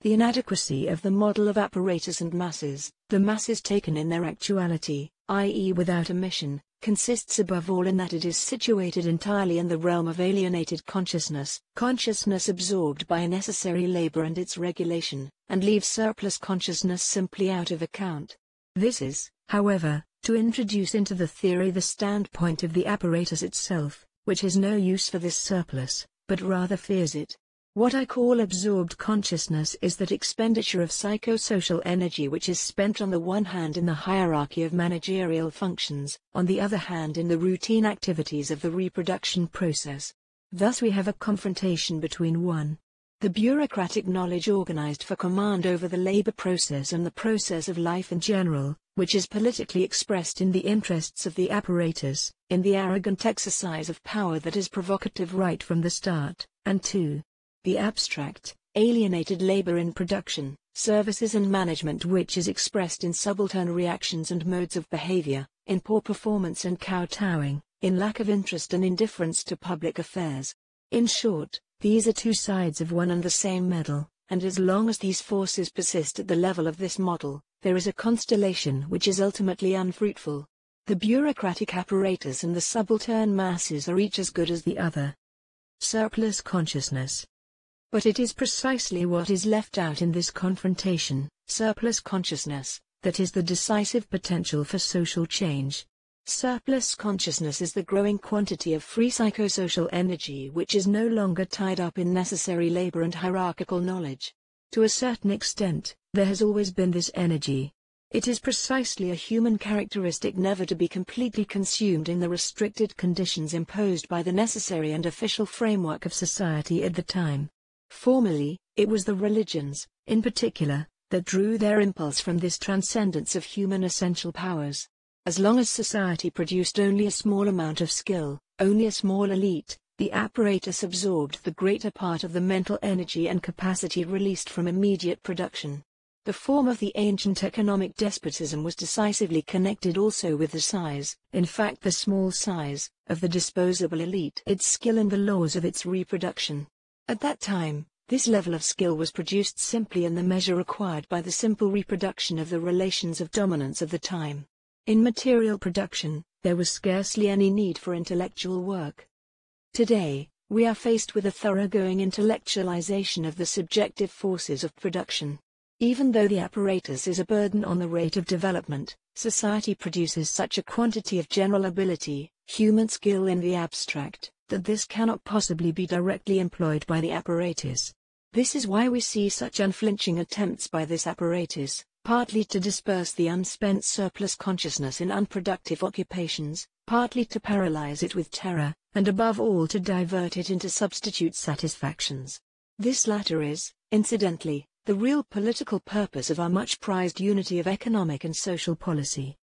The inadequacy of the model of apparatus and masses, the masses taken in their actuality, i.e. without a mission, consists above all in that it is situated entirely in the realm of alienated consciousness, consciousness absorbed by a necessary labor and its regulation, and leaves surplus consciousness simply out of account. This is, however, to introduce into the theory the standpoint of the apparatus itself, which has no use for this surplus, but rather fears it. What I call absorbed consciousness is that expenditure of psychosocial energy which is spent on the one hand in the hierarchy of managerial functions, on the other hand in the routine activities of the reproduction process. Thus we have a confrontation between one, the bureaucratic knowledge organized for command over the labor process and the process of life in general, which is politically expressed in the interests of the apparatus, in the arrogant exercise of power that is provocative right from the start, and two, the abstract, alienated labor in production, services and management which is expressed in subaltern reactions and modes of behavior, in poor performance and kowtowing, in lack of interest and indifference to public affairs. In short, these are two sides of one and the same medal, and as long as these forces persist at the level of this model, there is a constellation which is ultimately unfruitful. The bureaucratic apparatus and the subaltern masses are each as good as the other. Surplus consciousness but it is precisely what is left out in this confrontation, surplus consciousness, that is the decisive potential for social change. Surplus consciousness is the growing quantity of free psychosocial energy which is no longer tied up in necessary labor and hierarchical knowledge. To a certain extent, there has always been this energy. It is precisely a human characteristic never to be completely consumed in the restricted conditions imposed by the necessary and official framework of society at the time. Formerly, it was the religions, in particular, that drew their impulse from this transcendence of human essential powers. As long as society produced only a small amount of skill, only a small elite, the apparatus absorbed the greater part of the mental energy and capacity released from immediate production. The form of the ancient economic despotism was decisively connected also with the size, in fact the small size, of the disposable elite, its skill and the laws of its reproduction. At that time, this level of skill was produced simply in the measure required by the simple reproduction of the relations of dominance of the time. In material production, there was scarcely any need for intellectual work. Today, we are faced with a thoroughgoing intellectualization of the subjective forces of production. Even though the apparatus is a burden on the rate of development, society produces such a quantity of general ability, human skill in the abstract, that this cannot possibly be directly employed by the apparatus. This is why we see such unflinching attempts by this apparatus, partly to disperse the unspent surplus consciousness in unproductive occupations, partly to paralyze it with terror, and above all to divert it into substitute satisfactions. This latter is, incidentally, the real political purpose of our much prized unity of economic and social policy.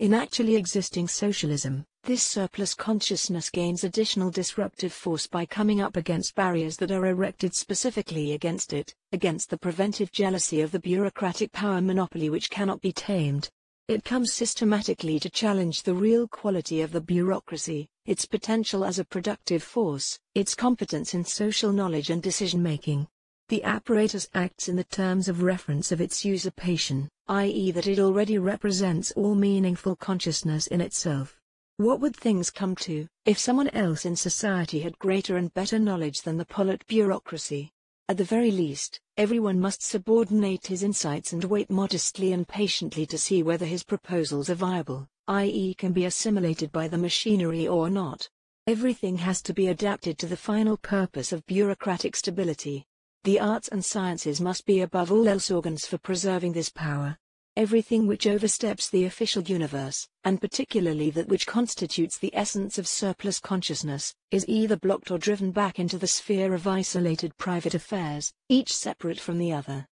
In actually existing socialism, this surplus consciousness gains additional disruptive force by coming up against barriers that are erected specifically against it, against the preventive jealousy of the bureaucratic power monopoly which cannot be tamed. It comes systematically to challenge the real quality of the bureaucracy, its potential as a productive force, its competence in social knowledge and decision making, the apparatus acts in the terms of reference of its usurpation, i.e. that it already represents all meaningful consciousness in itself. What would things come to, if someone else in society had greater and better knowledge than the bureaucracy? At the very least, everyone must subordinate his insights and wait modestly and patiently to see whether his proposals are viable, i.e. can be assimilated by the machinery or not. Everything has to be adapted to the final purpose of bureaucratic stability. The arts and sciences must be above all else organs for preserving this power. Everything which oversteps the official universe, and particularly that which constitutes the essence of surplus consciousness, is either blocked or driven back into the sphere of isolated private affairs, each separate from the other.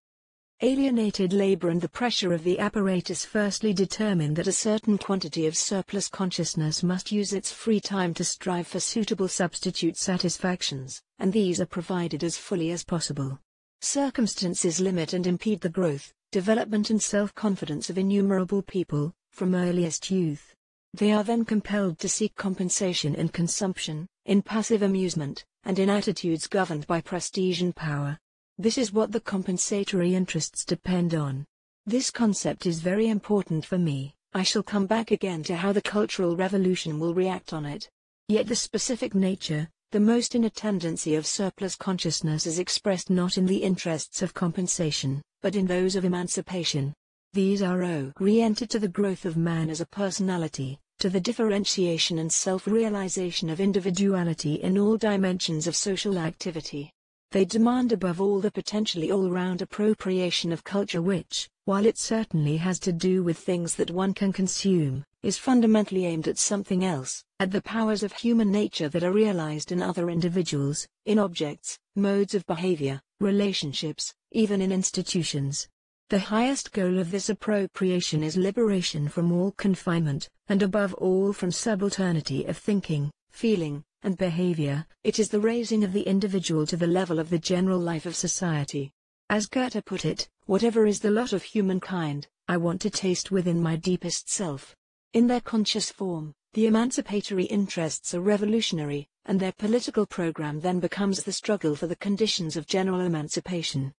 Alienated labor and the pressure of the apparatus firstly determine that a certain quantity of surplus consciousness must use its free time to strive for suitable substitute satisfactions, and these are provided as fully as possible. Circumstances limit and impede the growth, development, and self confidence of innumerable people, from earliest youth. They are then compelled to seek compensation in consumption, in passive amusement, and in attitudes governed by prestige and power. This is what the compensatory interests depend on. This concept is very important for me. I shall come back again to how the Cultural Revolution will react on it. Yet the specific nature, the most inner tendency of surplus consciousness is expressed not in the interests of compensation, but in those of emancipation. These are oh, re-enter to the growth of man as a personality, to the differentiation and self-realization of individuality in all dimensions of social activity. They demand above all the potentially all-round appropriation of culture which, while it certainly has to do with things that one can consume, is fundamentally aimed at something else, at the powers of human nature that are realized in other individuals, in objects, modes of behavior, relationships, even in institutions. The highest goal of this appropriation is liberation from all confinement, and above all from subalternity of thinking, feeling, and behavior, it is the raising of the individual to the level of the general life of society. As Goethe put it, whatever is the lot of humankind, I want to taste within my deepest self. In their conscious form, the emancipatory interests are revolutionary, and their political program then becomes the struggle for the conditions of general emancipation.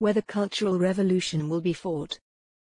Where the cultural revolution will be fought.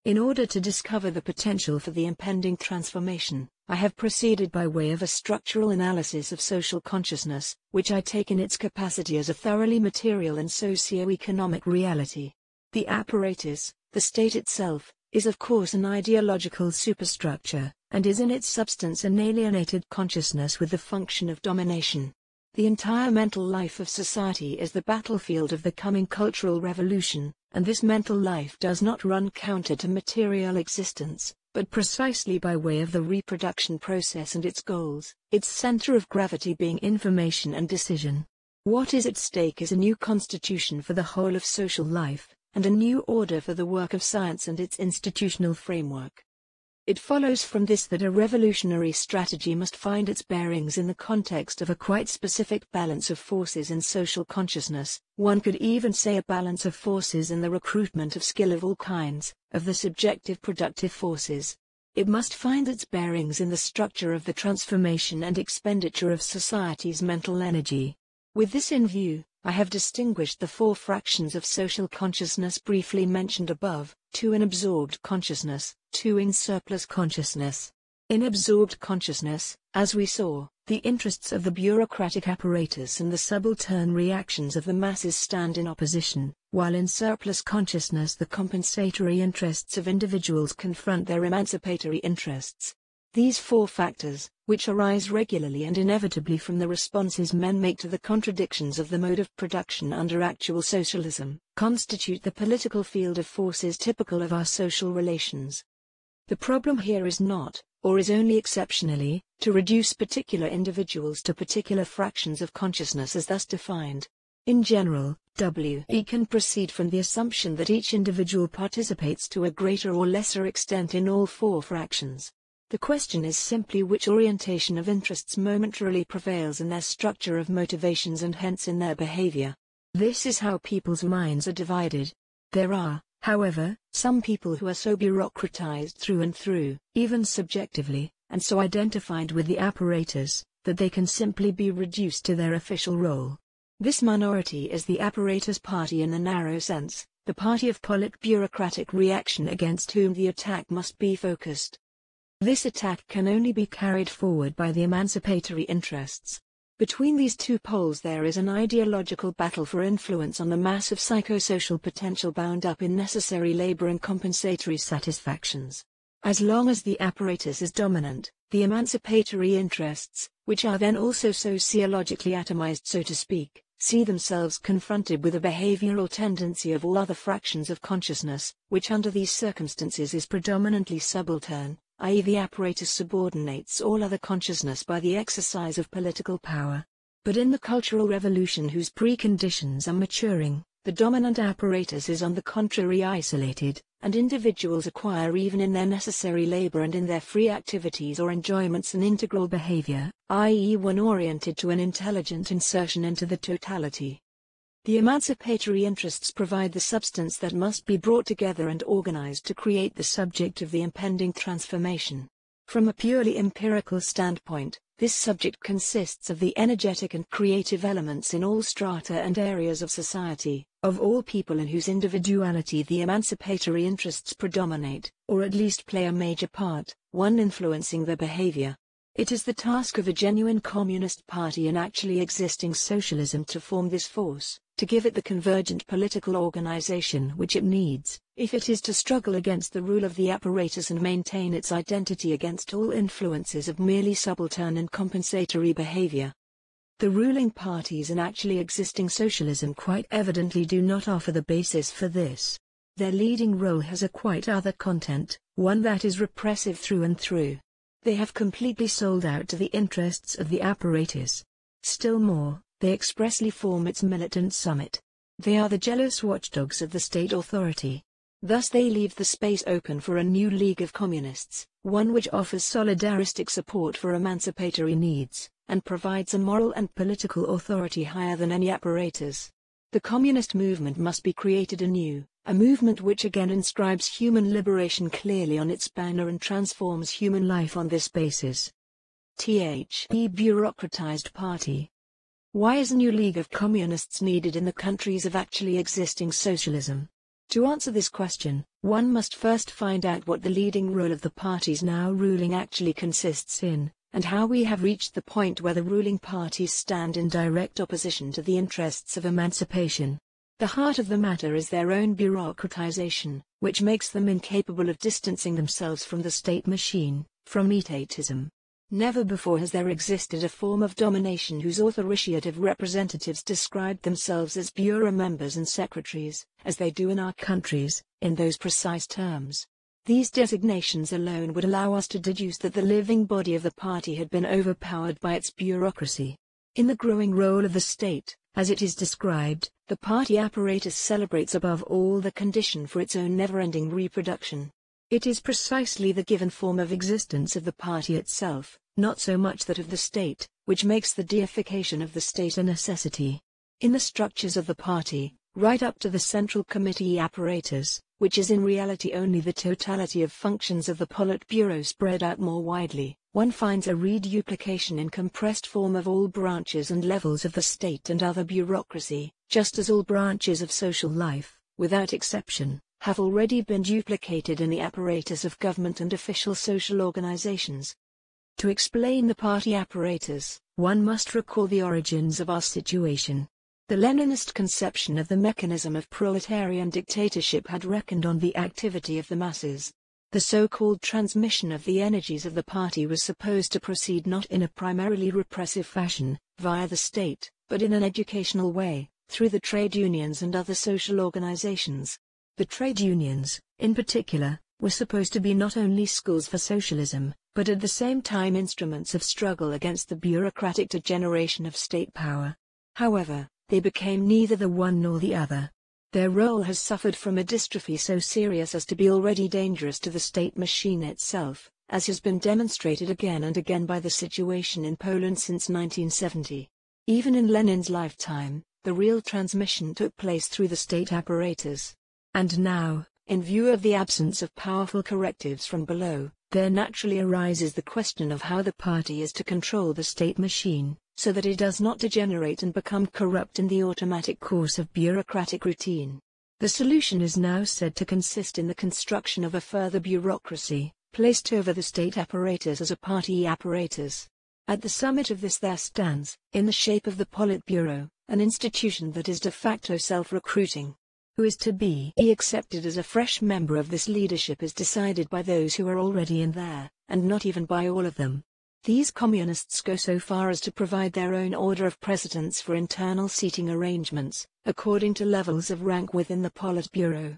In order to discover the potential for the impending transformation, I have proceeded by way of a structural analysis of social consciousness, which I take in its capacity as a thoroughly material and socio-economic reality. The apparatus, the state itself, is of course an ideological superstructure, and is in its substance an alienated consciousness with the function of domination. The entire mental life of society is the battlefield of the coming cultural revolution, and this mental life does not run counter to material existence, but precisely by way of the reproduction process and its goals, its center of gravity being information and decision. What is at stake is a new constitution for the whole of social life, and a new order for the work of science and its institutional framework. It follows from this that a revolutionary strategy must find its bearings in the context of a quite specific balance of forces in social consciousness, one could even say a balance of forces in the recruitment of skill of all kinds, of the subjective productive forces. It must find its bearings in the structure of the transformation and expenditure of society's mental energy. With this in view, I have distinguished the four fractions of social consciousness briefly mentioned above, two in absorbed consciousness, two in surplus consciousness. In absorbed consciousness, as we saw, the interests of the bureaucratic apparatus and the subaltern reactions of the masses stand in opposition, while in surplus consciousness the compensatory interests of individuals confront their emancipatory interests. These four factors, which arise regularly and inevitably from the responses men make to the contradictions of the mode of production under actual socialism, constitute the political field of forces typical of our social relations. The problem here is not, or is only exceptionally, to reduce particular individuals to particular fractions of consciousness as thus defined. In general, WE can proceed from the assumption that each individual participates to a greater or lesser extent in all four fractions. The question is simply which orientation of interests momentarily prevails in their structure of motivations and hence in their behavior. This is how people's minds are divided. There are, however, some people who are so bureaucratized through and through, even subjectively, and so identified with the apparatus, that they can simply be reduced to their official role. This minority is the apparatus party in the narrow sense, the party of bureaucratic reaction against whom the attack must be focused. This attack can only be carried forward by the emancipatory interests. Between these two poles there is an ideological battle for influence on the massive psychosocial potential bound up in necessary labor and compensatory satisfactions. As long as the apparatus is dominant, the emancipatory interests, which are then also sociologically atomized so to speak, see themselves confronted with a behavioral tendency of all other fractions of consciousness, which under these circumstances is predominantly subaltern, i.e. the apparatus subordinates all other consciousness by the exercise of political power. But in the Cultural Revolution whose preconditions are maturing, the dominant apparatus is on the contrary isolated, and individuals acquire even in their necessary labor and in their free activities or enjoyments an integral behavior, i.e. one oriented to an intelligent insertion into the totality. The emancipatory interests provide the substance that must be brought together and organized to create the subject of the impending transformation. From a purely empirical standpoint, this subject consists of the energetic and creative elements in all strata and areas of society, of all people in whose individuality the emancipatory interests predominate, or at least play a major part, one influencing their behavior, it is the task of a genuine Communist Party and actually existing socialism to form this force, to give it the convergent political organization which it needs, if it is to struggle against the rule of the apparatus and maintain its identity against all influences of merely subaltern and compensatory behavior. The ruling parties and actually existing socialism quite evidently do not offer the basis for this. Their leading role has a quite other content, one that is repressive through and through. They have completely sold out to the interests of the apparatus. Still more, they expressly form its militant summit. They are the jealous watchdogs of the state authority. Thus they leave the space open for a new League of Communists, one which offers solidaristic support for emancipatory needs, and provides a moral and political authority higher than any apparatus. The communist movement must be created anew, a movement which again inscribes human liberation clearly on its banner and transforms human life on this basis. The bureaucratized party. Why is a new League of Communists needed in the countries of actually existing socialism? To answer this question, one must first find out what the leading role of the parties now ruling actually consists in and how we have reached the point where the ruling parties stand in direct opposition to the interests of emancipation. The heart of the matter is their own bureaucratization, which makes them incapable of distancing themselves from the state machine, from etatism. Never before has there existed a form of domination whose authoritative representatives described themselves as bureau members and secretaries, as they do in our countries, in those precise terms. These designations alone would allow us to deduce that the living body of the party had been overpowered by its bureaucracy. In the growing role of the state, as it is described, the party apparatus celebrates above all the condition for its own never-ending reproduction. It is precisely the given form of existence of the party itself, not so much that of the state, which makes the deification of the state a necessity. In the structures of the party, right up to the Central Committee apparatus, which is in reality only the totality of functions of the Politburo spread out more widely, one finds a reduplication in compressed form of all branches and levels of the state and other bureaucracy, just as all branches of social life, without exception, have already been duplicated in the apparatus of government and official social organizations. To explain the party apparatus, one must recall the origins of our situation. The Leninist conception of the mechanism of proletarian dictatorship had reckoned on the activity of the masses. The so-called transmission of the energies of the party was supposed to proceed not in a primarily repressive fashion, via the state, but in an educational way, through the trade unions and other social organizations. The trade unions, in particular, were supposed to be not only schools for socialism, but at the same time instruments of struggle against the bureaucratic degeneration of state power. However, they became neither the one nor the other. Their role has suffered from a dystrophy so serious as to be already dangerous to the state machine itself, as has been demonstrated again and again by the situation in Poland since 1970. Even in Lenin's lifetime, the real transmission took place through the state apparatus. And now, in view of the absence of powerful correctives from below, there naturally arises the question of how the party is to control the state machine, so that it does not degenerate and become corrupt in the automatic course of bureaucratic routine. The solution is now said to consist in the construction of a further bureaucracy, placed over the state apparatus as a party apparatus. At the summit of this there stands, in the shape of the Politburo, an institution that is de facto self-recruiting, who is to be accepted as a fresh member of this leadership is decided by those who are already in there, and not even by all of them. These communists go so far as to provide their own order of precedence for internal seating arrangements, according to levels of rank within the Politburo.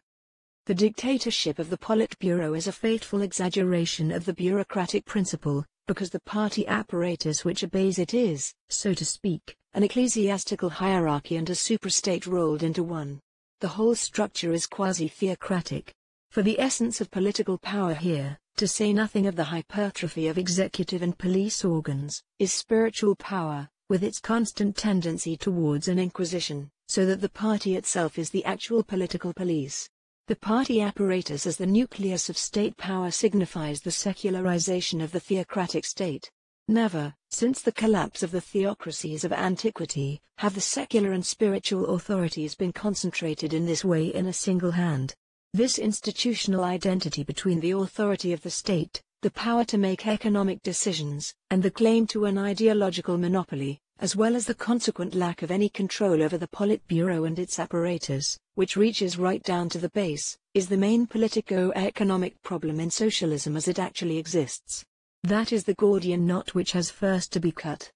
The dictatorship of the Politburo is a fateful exaggeration of the bureaucratic principle, because the party apparatus which obeys it is, so to speak, an ecclesiastical hierarchy and a superstate rolled into one. The whole structure is quasi-theocratic. For the essence of political power here, to say nothing of the hypertrophy of executive and police organs, is spiritual power, with its constant tendency towards an inquisition, so that the party itself is the actual political police. The party apparatus as the nucleus of state power signifies the secularization of the theocratic state. Never, since the collapse of the theocracies of antiquity, have the secular and spiritual authorities been concentrated in this way in a single hand. This institutional identity between the authority of the state, the power to make economic decisions, and the claim to an ideological monopoly, as well as the consequent lack of any control over the Politburo and its apparatus, which reaches right down to the base, is the main politico-economic problem in socialism as it actually exists. That is the Gordian knot which has first to be cut.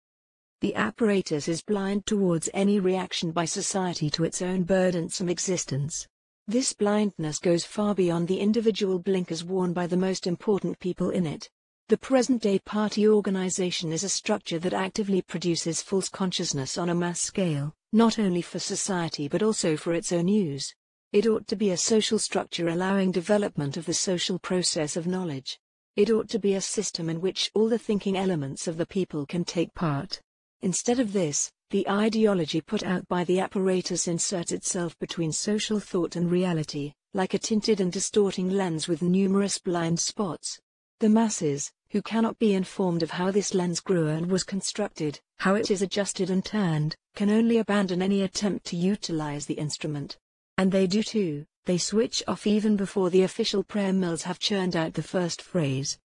The apparatus is blind towards any reaction by society to its own burdensome existence. This blindness goes far beyond the individual blinkers worn by the most important people in it. The present-day party organization is a structure that actively produces false consciousness on a mass scale, not only for society but also for its own use. It ought to be a social structure allowing development of the social process of knowledge. It ought to be a system in which all the thinking elements of the people can take part. Instead of this, the ideology put out by the apparatus inserts itself between social thought and reality, like a tinted and distorting lens with numerous blind spots. The masses, who cannot be informed of how this lens grew and was constructed, how it is adjusted and turned, can only abandon any attempt to utilize the instrument. And they do too, they switch off even before the official prayer mills have churned out the first phrase.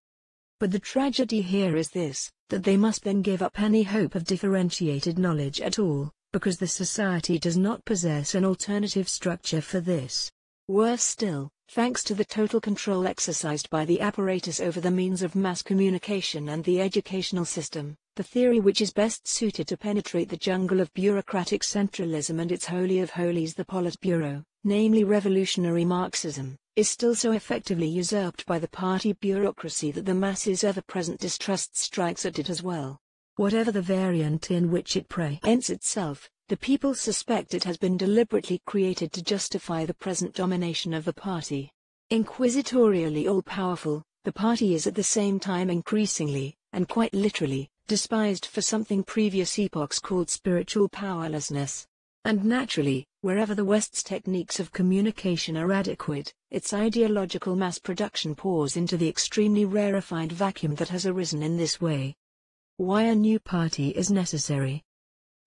But the tragedy here is this, that they must then give up any hope of differentiated knowledge at all, because the society does not possess an alternative structure for this. Worse still, thanks to the total control exercised by the apparatus over the means of mass communication and the educational system, the theory which is best suited to penetrate the jungle of bureaucratic centralism and its holy of holies the Politburo, namely revolutionary Marxism, is still so effectively usurped by the party bureaucracy that the masses' ever-present distrust strikes at it as well. Whatever the variant in which it presents itself, the people suspect it has been deliberately created to justify the present domination of the party. Inquisitorially all-powerful, the party is at the same time increasingly, and quite literally, despised for something previous epochs called spiritual powerlessness. And naturally, Wherever the West's techniques of communication are adequate, its ideological mass production pours into the extremely rarefied vacuum that has arisen in this way. Why a new party is necessary.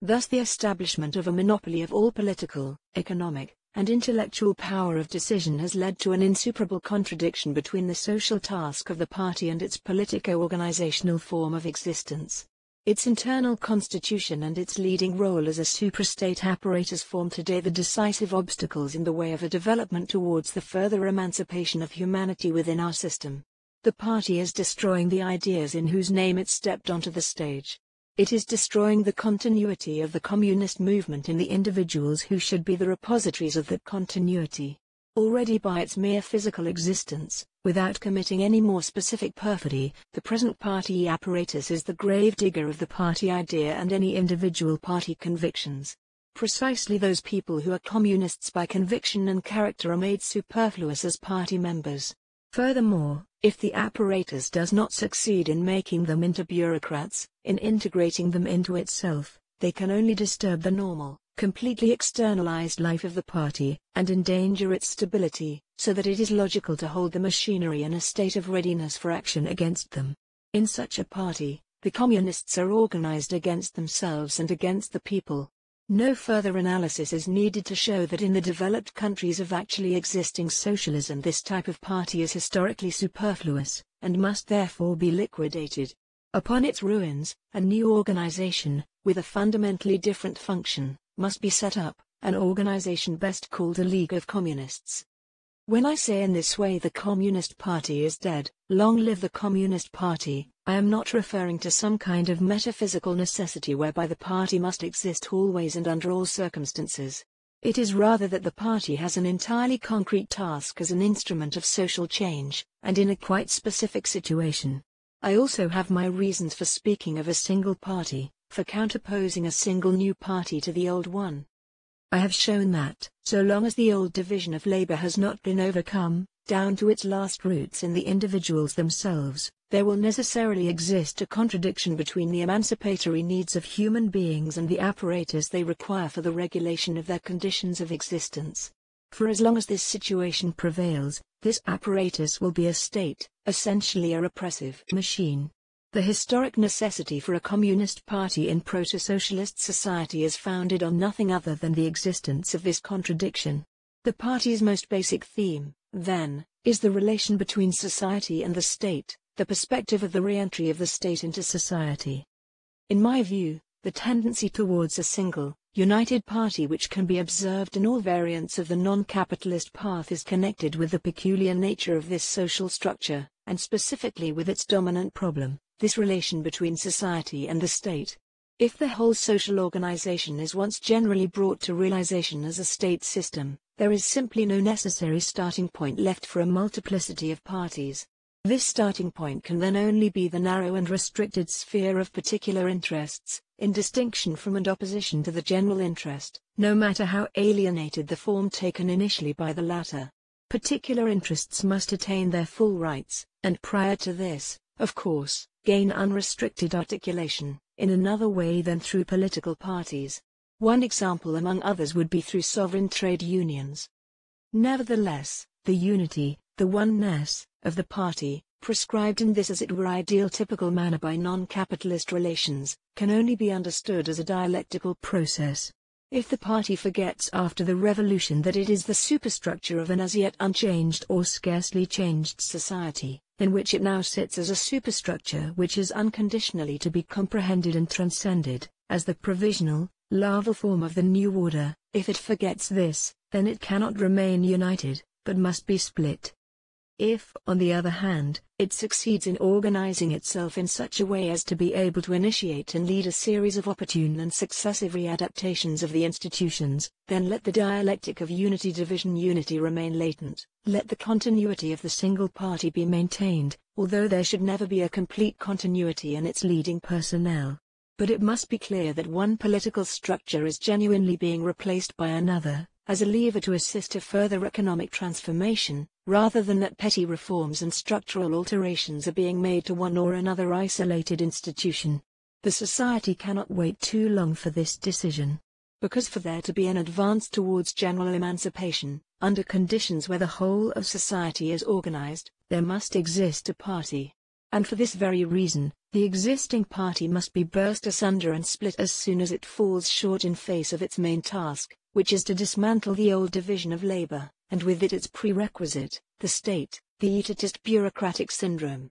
Thus, the establishment of a monopoly of all political, economic, and intellectual power of decision has led to an insuperable contradiction between the social task of the party and its politico organizational form of existence. Its internal constitution and its leading role as a suprastate apparatus form today the decisive obstacles in the way of a development towards the further emancipation of humanity within our system. The party is destroying the ideas in whose name it stepped onto the stage. It is destroying the continuity of the communist movement in the individuals who should be the repositories of that continuity. Already by its mere physical existence, without committing any more specific perfidy, the present party apparatus is the grave digger of the party idea and any individual party convictions. Precisely those people who are communists by conviction and character are made superfluous as party members. Furthermore, if the apparatus does not succeed in making them into bureaucrats, in integrating them into itself, they can only disturb the normal, completely externalized life of the party, and endanger its stability, so that it is logical to hold the machinery in a state of readiness for action against them. In such a party, the communists are organized against themselves and against the people. No further analysis is needed to show that in the developed countries of actually existing socialism this type of party is historically superfluous, and must therefore be liquidated. Upon its ruins, a new organization, with a fundamentally different function, must be set up, an organization best called a League of Communists. When I say in this way the Communist Party is dead, long live the Communist Party, I am not referring to some kind of metaphysical necessity whereby the party must exist always and under all circumstances. It is rather that the party has an entirely concrete task as an instrument of social change, and in a quite specific situation. I also have my reasons for speaking of a single party for counterposing a single new party to the old one. I have shown that, so long as the old division of labor has not been overcome, down to its last roots in the individuals themselves, there will necessarily exist a contradiction between the emancipatory needs of human beings and the apparatus they require for the regulation of their conditions of existence. For as long as this situation prevails, this apparatus will be a state, essentially a repressive machine, the historic necessity for a communist party in proto-socialist society is founded on nothing other than the existence of this contradiction. The party's most basic theme, then, is the relation between society and the state, the perspective of the re-entry of the state into society. In my view, the tendency towards a single, united party which can be observed in all variants of the non-capitalist path is connected with the peculiar nature of this social structure, and specifically with its dominant problem, this relation between society and the state. If the whole social organization is once generally brought to realization as a state system, there is simply no necessary starting point left for a multiplicity of parties. This starting point can then only be the narrow and restricted sphere of particular interests, in distinction from and opposition to the general interest, no matter how alienated the form taken initially by the latter. Particular interests must attain their full rights, and prior to this, of course, gain unrestricted articulation, in another way than through political parties. One example among others would be through sovereign trade unions. Nevertheless, the unity, the oneness, of the party, prescribed in this as it were ideal typical manner by non-capitalist relations, can only be understood as a dialectical process. If the party forgets after the revolution that it is the superstructure of an as yet unchanged or scarcely changed society, in which it now sits as a superstructure which is unconditionally to be comprehended and transcended, as the provisional, larval form of the new order. If it forgets this, then it cannot remain united, but must be split. If, on the other hand, it succeeds in organizing itself in such a way as to be able to initiate and lead a series of opportune and successive readaptations of the institutions, then let the dialectic of unity division unity remain latent, let the continuity of the single party be maintained, although there should never be a complete continuity in its leading personnel. But it must be clear that one political structure is genuinely being replaced by another, as a lever to assist a further economic transformation, rather than that petty reforms and structural alterations are being made to one or another isolated institution. The society cannot wait too long for this decision. Because for there to be an advance towards general emancipation, under conditions where the whole of society is organized, there must exist a party. And for this very reason, the existing party must be burst asunder and split as soon as it falls short in face of its main task which is to dismantle the old division of labor, and with it its prerequisite, the state, the utopist bureaucratic syndrome.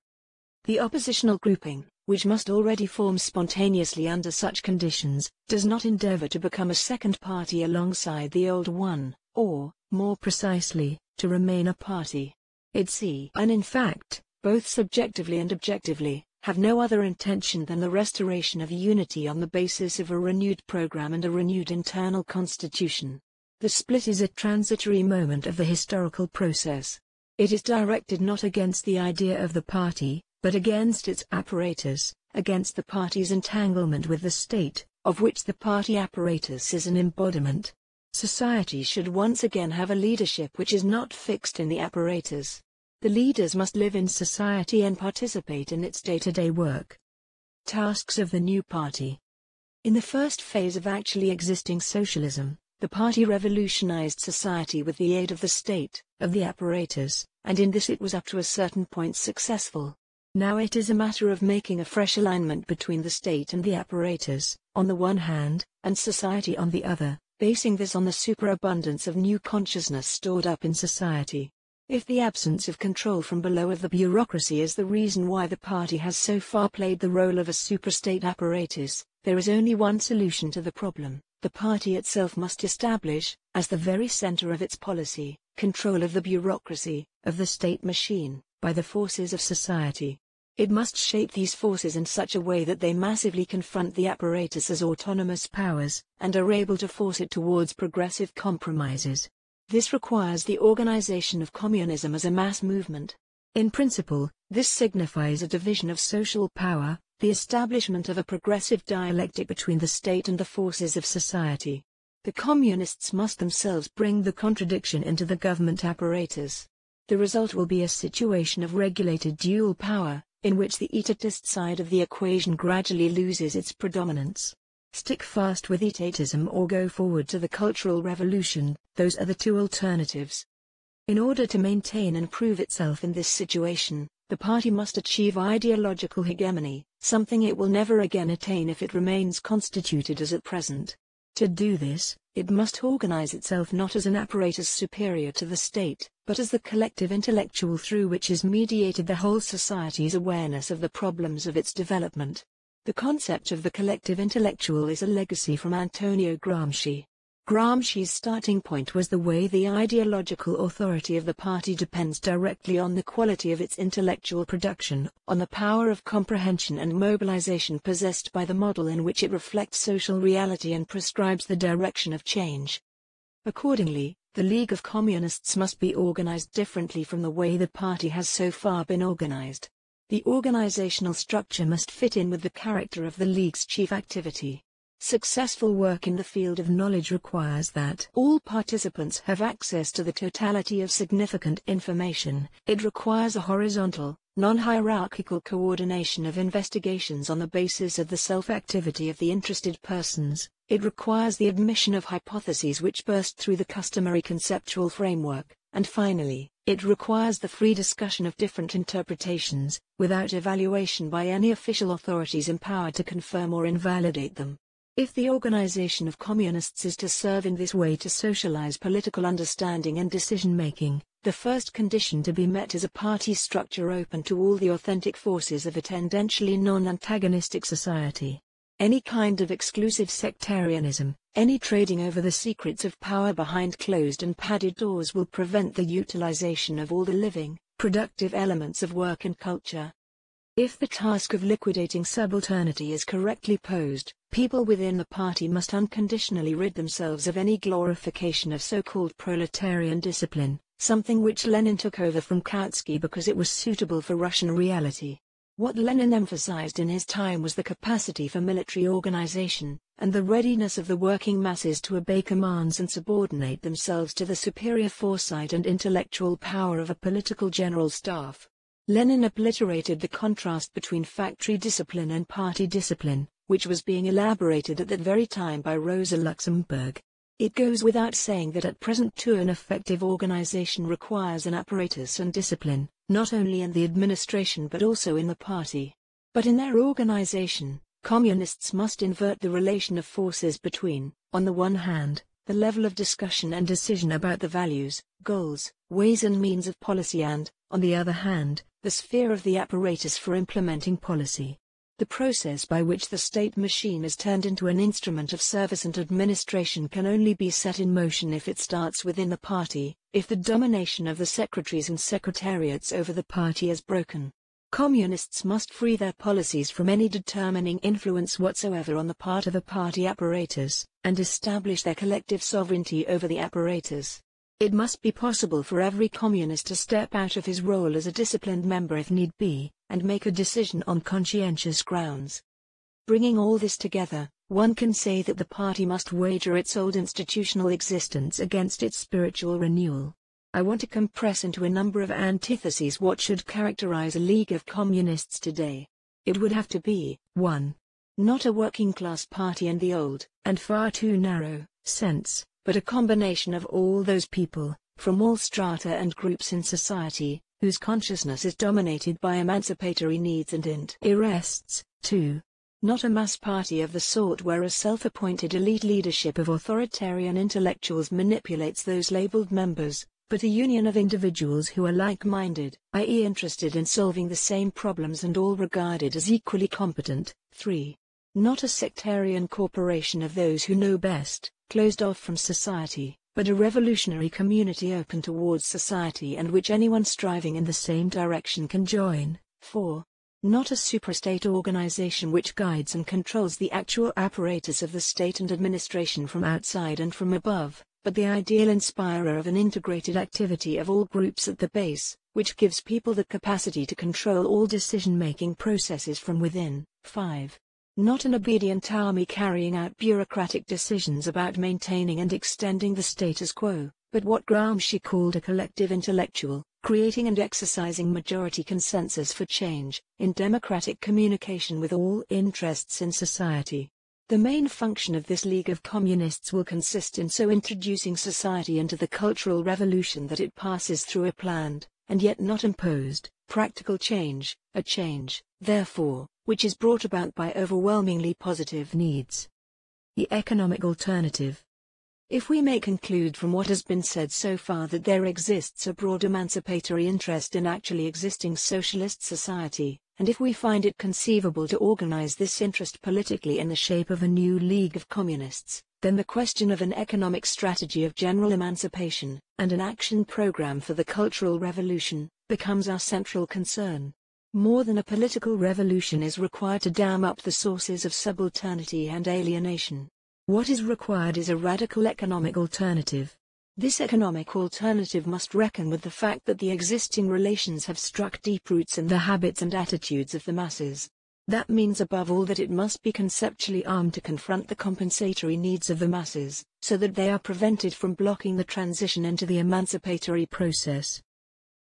The oppositional grouping, which must already form spontaneously under such conditions, does not endeavor to become a second party alongside the old one, or, more precisely, to remain a party. It see and in fact, both subjectively and objectively, have no other intention than the restoration of unity on the basis of a renewed program and a renewed internal constitution. The split is a transitory moment of the historical process. It is directed not against the idea of the party, but against its apparatus, against the party's entanglement with the state, of which the party apparatus is an embodiment. Society should once again have a leadership which is not fixed in the apparatus, the leaders must live in society and participate in its day-to-day work. Tasks of the new party In the first phase of actually existing socialism, the party revolutionized society with the aid of the state, of the apparatus, and in this it was up to a certain point successful. Now it is a matter of making a fresh alignment between the state and the apparatus, on the one hand, and society on the other, basing this on the superabundance of new consciousness stored up in society. If the absence of control from below of the bureaucracy is the reason why the party has so far played the role of a superstate apparatus, there is only one solution to the problem. The party itself must establish, as the very center of its policy, control of the bureaucracy, of the state machine, by the forces of society. It must shape these forces in such a way that they massively confront the apparatus as autonomous powers, and are able to force it towards progressive compromises. This requires the organization of communism as a mass movement. In principle, this signifies a division of social power, the establishment of a progressive dialectic between the state and the forces of society. The communists must themselves bring the contradiction into the government apparatus. The result will be a situation of regulated dual power, in which the etatist side of the equation gradually loses its predominance. Stick fast with etatism or go forward to the Cultural Revolution, those are the two alternatives. In order to maintain and prove itself in this situation, the party must achieve ideological hegemony, something it will never again attain if it remains constituted as at present. To do this, it must organize itself not as an apparatus superior to the state, but as the collective intellectual through which is mediated the whole society's awareness of the problems of its development. The concept of the collective intellectual is a legacy from Antonio Gramsci. Gramsci's starting point was the way the ideological authority of the party depends directly on the quality of its intellectual production, on the power of comprehension and mobilization possessed by the model in which it reflects social reality and prescribes the direction of change. Accordingly, the League of Communists must be organized differently from the way the party has so far been organized. The organizational structure must fit in with the character of the league's chief activity. Successful work in the field of knowledge requires that all participants have access to the totality of significant information. It requires a horizontal, non-hierarchical coordination of investigations on the basis of the self-activity of the interested persons. It requires the admission of hypotheses which burst through the customary conceptual framework. And finally, it requires the free discussion of different interpretations, without evaluation by any official authorities empowered to confirm or invalidate them. If the organization of communists is to serve in this way to socialize political understanding and decision making, the first condition to be met is a party structure open to all the authentic forces of a tendentially non antagonistic society any kind of exclusive sectarianism, any trading over the secrets of power behind closed and padded doors will prevent the utilization of all the living, productive elements of work and culture. If the task of liquidating subalternity is correctly posed, people within the party must unconditionally rid themselves of any glorification of so-called proletarian discipline, something which Lenin took over from Kautsky because it was suitable for Russian reality. What Lenin emphasized in his time was the capacity for military organization, and the readiness of the working masses to obey commands and subordinate themselves to the superior foresight and intellectual power of a political general staff. Lenin obliterated the contrast between factory discipline and party discipline, which was being elaborated at that very time by Rosa Luxemburg. It goes without saying that at present too an effective organization requires an apparatus and discipline, not only in the administration but also in the party. But in their organization, communists must invert the relation of forces between, on the one hand, the level of discussion and decision about the values, goals, ways and means of policy and, on the other hand, the sphere of the apparatus for implementing policy. The process by which the state machine is turned into an instrument of service and administration can only be set in motion if it starts within the party, if the domination of the secretaries and secretariats over the party is broken. Communists must free their policies from any determining influence whatsoever on the part of the party apparatus, and establish their collective sovereignty over the apparatus. It must be possible for every communist to step out of his role as a disciplined member if need be, and make a decision on conscientious grounds. Bringing all this together, one can say that the party must wager its old institutional existence against its spiritual renewal. I want to compress into a number of antitheses what should characterize a League of Communists today. It would have to be 1. Not a working class party in the old, and far too narrow, sense, but a combination of all those people, from all strata and groups in society, whose consciousness is dominated by emancipatory needs and interests. too. Not a mass party of the sort where a self-appointed elite leadership of authoritarian intellectuals manipulates those labeled members, but a union of individuals who are like-minded, i.e. interested in solving the same problems and all regarded as equally competent. 3. Not a sectarian corporation of those who know best, closed off from society, but a revolutionary community open towards society and which anyone striving in the same direction can join. 4. Not a supra-state organization which guides and controls the actual apparatus of the state and administration from outside and from above, but the ideal inspirer of an integrated activity of all groups at the base, which gives people the capacity to control all decision-making processes from within. 5 not an obedient army carrying out bureaucratic decisions about maintaining and extending the status quo, but what Gramsci called a collective intellectual, creating and exercising majority consensus for change, in democratic communication with all interests in society. The main function of this League of Communists will consist in so introducing society into the cultural revolution that it passes through a planned, and yet not imposed, practical change, a change, therefore, which is brought about by overwhelmingly positive needs. The economic alternative. If we may conclude from what has been said so far that there exists a broad emancipatory interest in actually existing socialist society, and if we find it conceivable to organize this interest politically in the shape of a new League of Communists, then the question of an economic strategy of general emancipation, and an action program for the Cultural Revolution, becomes our central concern. More than a political revolution is required to dam up the sources of subalternity and alienation. What is required is a radical economic alternative. This economic alternative must reckon with the fact that the existing relations have struck deep roots in the habits and attitudes of the masses. That means above all that it must be conceptually armed to confront the compensatory needs of the masses, so that they are prevented from blocking the transition into the emancipatory process.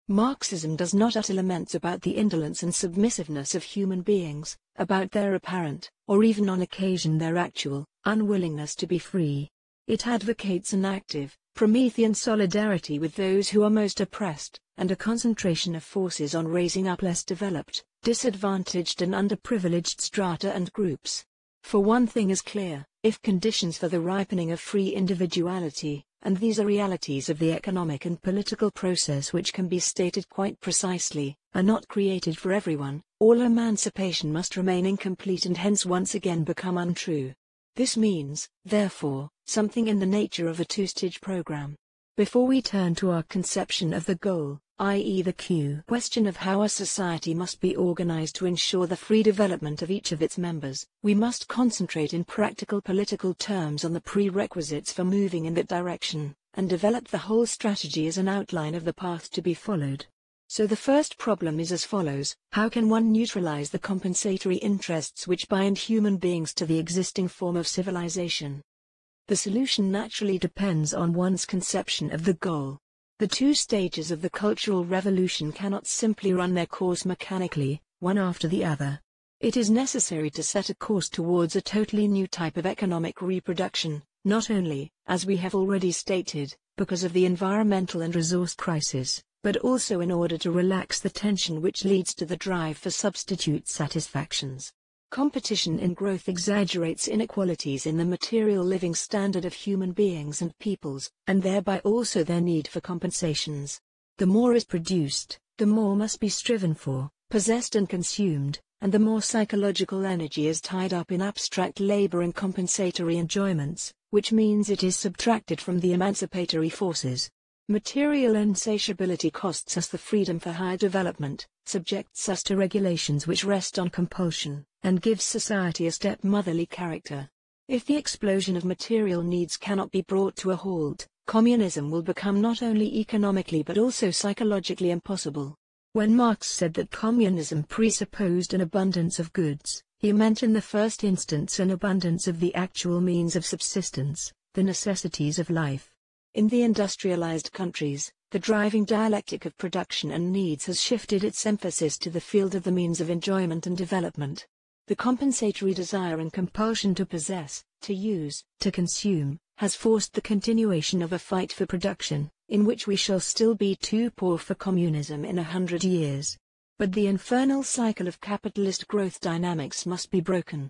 Marxism does not utter laments about the indolence and submissiveness of human beings, about their apparent, or even on occasion their actual, unwillingness to be free. It advocates an active, Promethean solidarity with those who are most oppressed, and a concentration of forces on raising up less developed, disadvantaged and underprivileged strata and groups. For one thing is clear, if conditions for the ripening of free individuality, and these are realities of the economic and political process which can be stated quite precisely, are not created for everyone, all emancipation must remain incomplete and hence once again become untrue. This means, therefore, something in the nature of a two-stage program. Before we turn to our conception of the goal, i.e. the Q question of how a society must be organized to ensure the free development of each of its members, we must concentrate in practical political terms on the prerequisites for moving in that direction, and develop the whole strategy as an outline of the path to be followed. So the first problem is as follows, how can one neutralize the compensatory interests which bind human beings to the existing form of civilization? The solution naturally depends on one's conception of the goal. The two stages of the Cultural Revolution cannot simply run their course mechanically, one after the other. It is necessary to set a course towards a totally new type of economic reproduction, not only, as we have already stated, because of the environmental and resource crisis, but also in order to relax the tension which leads to the drive for substitute satisfactions. Competition in growth exaggerates inequalities in the material living standard of human beings and peoples, and thereby also their need for compensations. The more is produced, the more must be striven for, possessed and consumed, and the more psychological energy is tied up in abstract labor and compensatory enjoyments, which means it is subtracted from the emancipatory forces. Material insatiability costs us the freedom for higher development, subjects us to regulations which rest on compulsion, and gives society a stepmotherly character. If the explosion of material needs cannot be brought to a halt, communism will become not only economically but also psychologically impossible. When Marx said that communism presupposed an abundance of goods, he meant in the first instance an abundance of the actual means of subsistence, the necessities of life. In the industrialized countries, the driving dialectic of production and needs has shifted its emphasis to the field of the means of enjoyment and development. The compensatory desire and compulsion to possess, to use, to consume, has forced the continuation of a fight for production, in which we shall still be too poor for communism in a hundred years. But the infernal cycle of capitalist growth dynamics must be broken.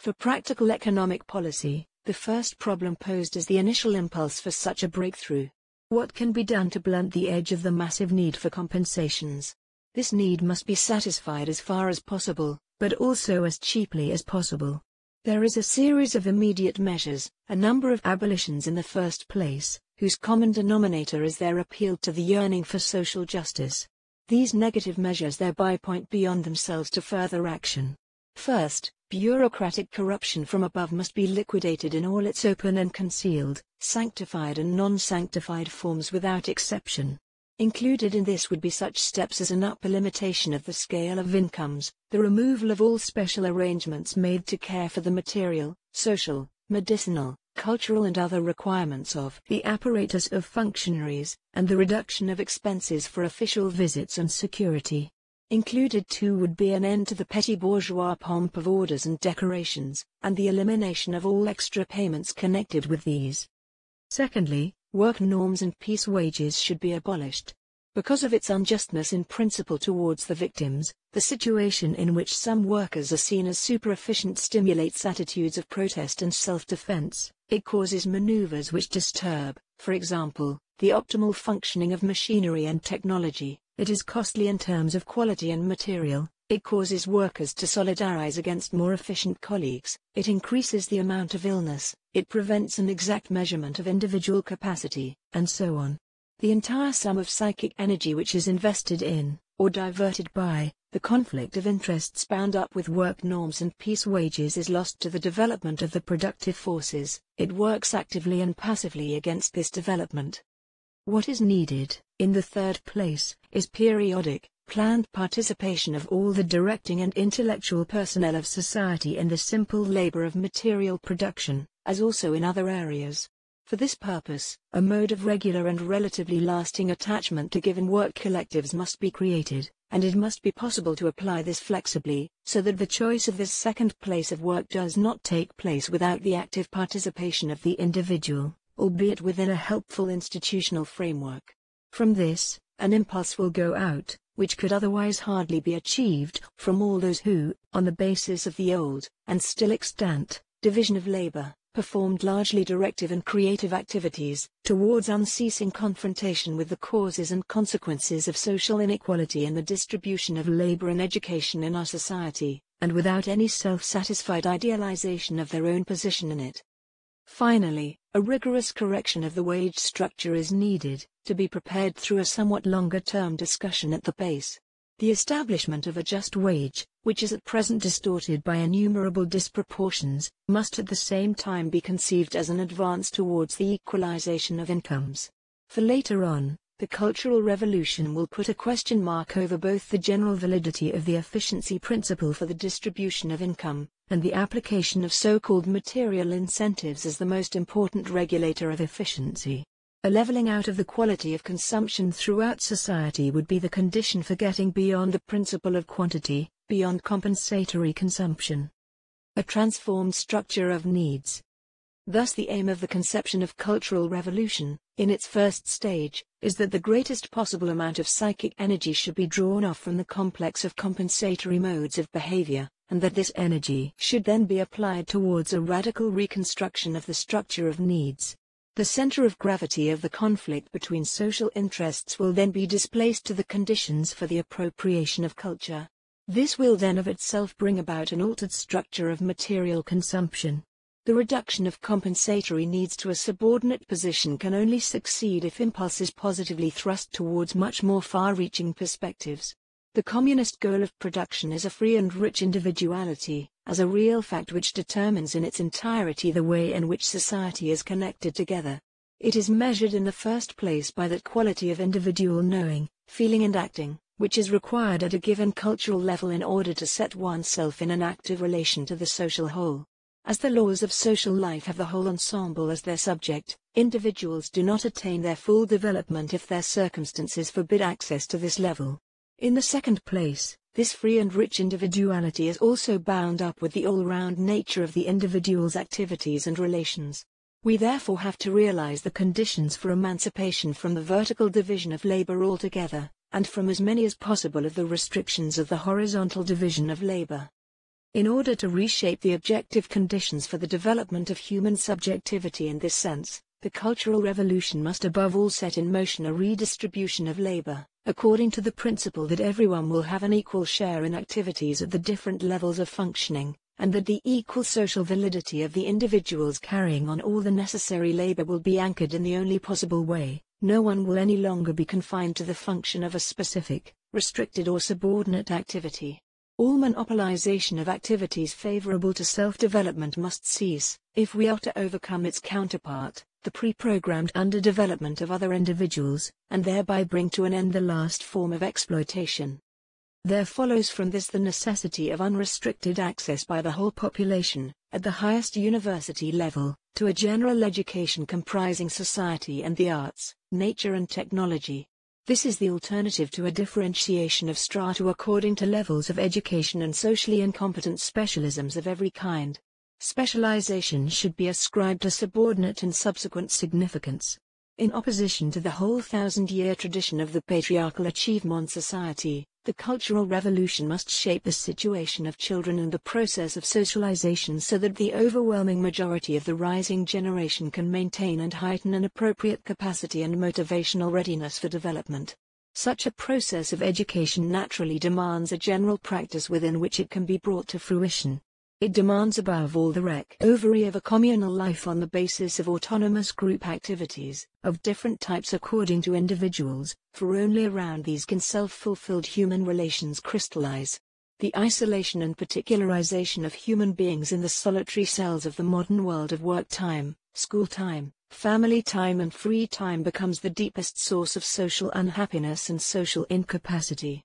For practical economic policy, the first problem posed is the initial impulse for such a breakthrough. What can be done to blunt the edge of the massive need for compensations? This need must be satisfied as far as possible, but also as cheaply as possible. There is a series of immediate measures, a number of abolitions in the first place, whose common denominator is their appeal to the yearning for social justice. These negative measures thereby point beyond themselves to further action. First, bureaucratic corruption from above must be liquidated in all its open and concealed, sanctified and non-sanctified forms without exception. Included in this would be such steps as an upper limitation of the scale of incomes, the removal of all special arrangements made to care for the material, social, medicinal, cultural and other requirements of the apparatus of functionaries, and the reduction of expenses for official visits and security. Included too would be an end to the petty bourgeois pomp of orders and decorations, and the elimination of all extra payments connected with these. Secondly, work norms and peace wages should be abolished. Because of its unjustness in principle towards the victims, the situation in which some workers are seen as super efficient stimulates attitudes of protest and self defense. It causes maneuvers which disturb, for example, the optimal functioning of machinery and technology. It is costly in terms of quality and material. It causes workers to solidarize against more efficient colleagues. It increases the amount of illness, it prevents an exact measurement of individual capacity, and so on. The entire sum of psychic energy which is invested in, or diverted by, the conflict of interests bound up with work norms and piece wages is lost to the development of the productive forces. It works actively and passively against this development. What is needed, in the third place, is periodic, planned participation of all the directing and intellectual personnel of society in the simple labor of material production, as also in other areas. For this purpose, a mode of regular and relatively lasting attachment to given work collectives must be created, and it must be possible to apply this flexibly, so that the choice of this second place of work does not take place without the active participation of the individual, albeit within a helpful institutional framework. From this, an impulse will go out, which could otherwise hardly be achieved, from all those who, on the basis of the old, and still extant, division of labor, performed largely directive and creative activities, towards unceasing confrontation with the causes and consequences of social inequality in the distribution of labor and education in our society, and without any self-satisfied idealization of their own position in it. Finally, a rigorous correction of the wage structure is needed, to be prepared through a somewhat longer-term discussion at the base. The establishment of a just wage, which is at present distorted by innumerable disproportions, must at the same time be conceived as an advance towards the equalization of incomes. For later on, the Cultural Revolution will put a question mark over both the general validity of the efficiency principle for the distribution of income, and the application of so-called material incentives is the most important regulator of efficiency. A leveling out of the quality of consumption throughout society would be the condition for getting beyond the principle of quantity, beyond compensatory consumption. A transformed structure of needs. Thus, the aim of the conception of cultural revolution, in its first stage, is that the greatest possible amount of psychic energy should be drawn off from the complex of compensatory modes of behavior, and that this energy should then be applied towards a radical reconstruction of the structure of needs. The center of gravity of the conflict between social interests will then be displaced to the conditions for the appropriation of culture. This will then of itself bring about an altered structure of material consumption. The reduction of compensatory needs to a subordinate position can only succeed if impulse is positively thrust towards much more far-reaching perspectives. The communist goal of production is a free and rich individuality, as a real fact which determines in its entirety the way in which society is connected together. It is measured in the first place by that quality of individual knowing, feeling and acting, which is required at a given cultural level in order to set oneself in an active relation to the social whole. As the laws of social life have the whole ensemble as their subject, individuals do not attain their full development if their circumstances forbid access to this level. In the second place, this free and rich individuality is also bound up with the all-round nature of the individual's activities and relations. We therefore have to realize the conditions for emancipation from the vertical division of labor altogether, and from as many as possible of the restrictions of the horizontal division of labor. In order to reshape the objective conditions for the development of human subjectivity in this sense, the Cultural Revolution must above all set in motion a redistribution of labor according to the principle that everyone will have an equal share in activities at the different levels of functioning, and that the equal social validity of the individuals carrying on all the necessary labor will be anchored in the only possible way. No one will any longer be confined to the function of a specific, restricted or subordinate activity. All monopolization of activities favorable to self-development must cease, if we are to overcome its counterpart, the pre-programmed underdevelopment of other individuals, and thereby bring to an end the last form of exploitation. There follows from this the necessity of unrestricted access by the whole population, at the highest university level, to a general education comprising society and the arts, nature and technology. This is the alternative to a differentiation of strata according to levels of education and socially incompetent specialisms of every kind. Specialization should be ascribed a subordinate and subsequent significance. In opposition to the whole thousand-year tradition of the patriarchal achievement society, the Cultural Revolution must shape the situation of children and the process of socialization so that the overwhelming majority of the rising generation can maintain and heighten an appropriate capacity and motivational readiness for development. Such a process of education naturally demands a general practice within which it can be brought to fruition. It demands above all the rec ovary of a communal life on the basis of autonomous group activities, of different types according to individuals, for only around these can self-fulfilled human relations crystallize. The isolation and particularization of human beings in the solitary cells of the modern world of work time, school time, family time and free time becomes the deepest source of social unhappiness and social incapacity.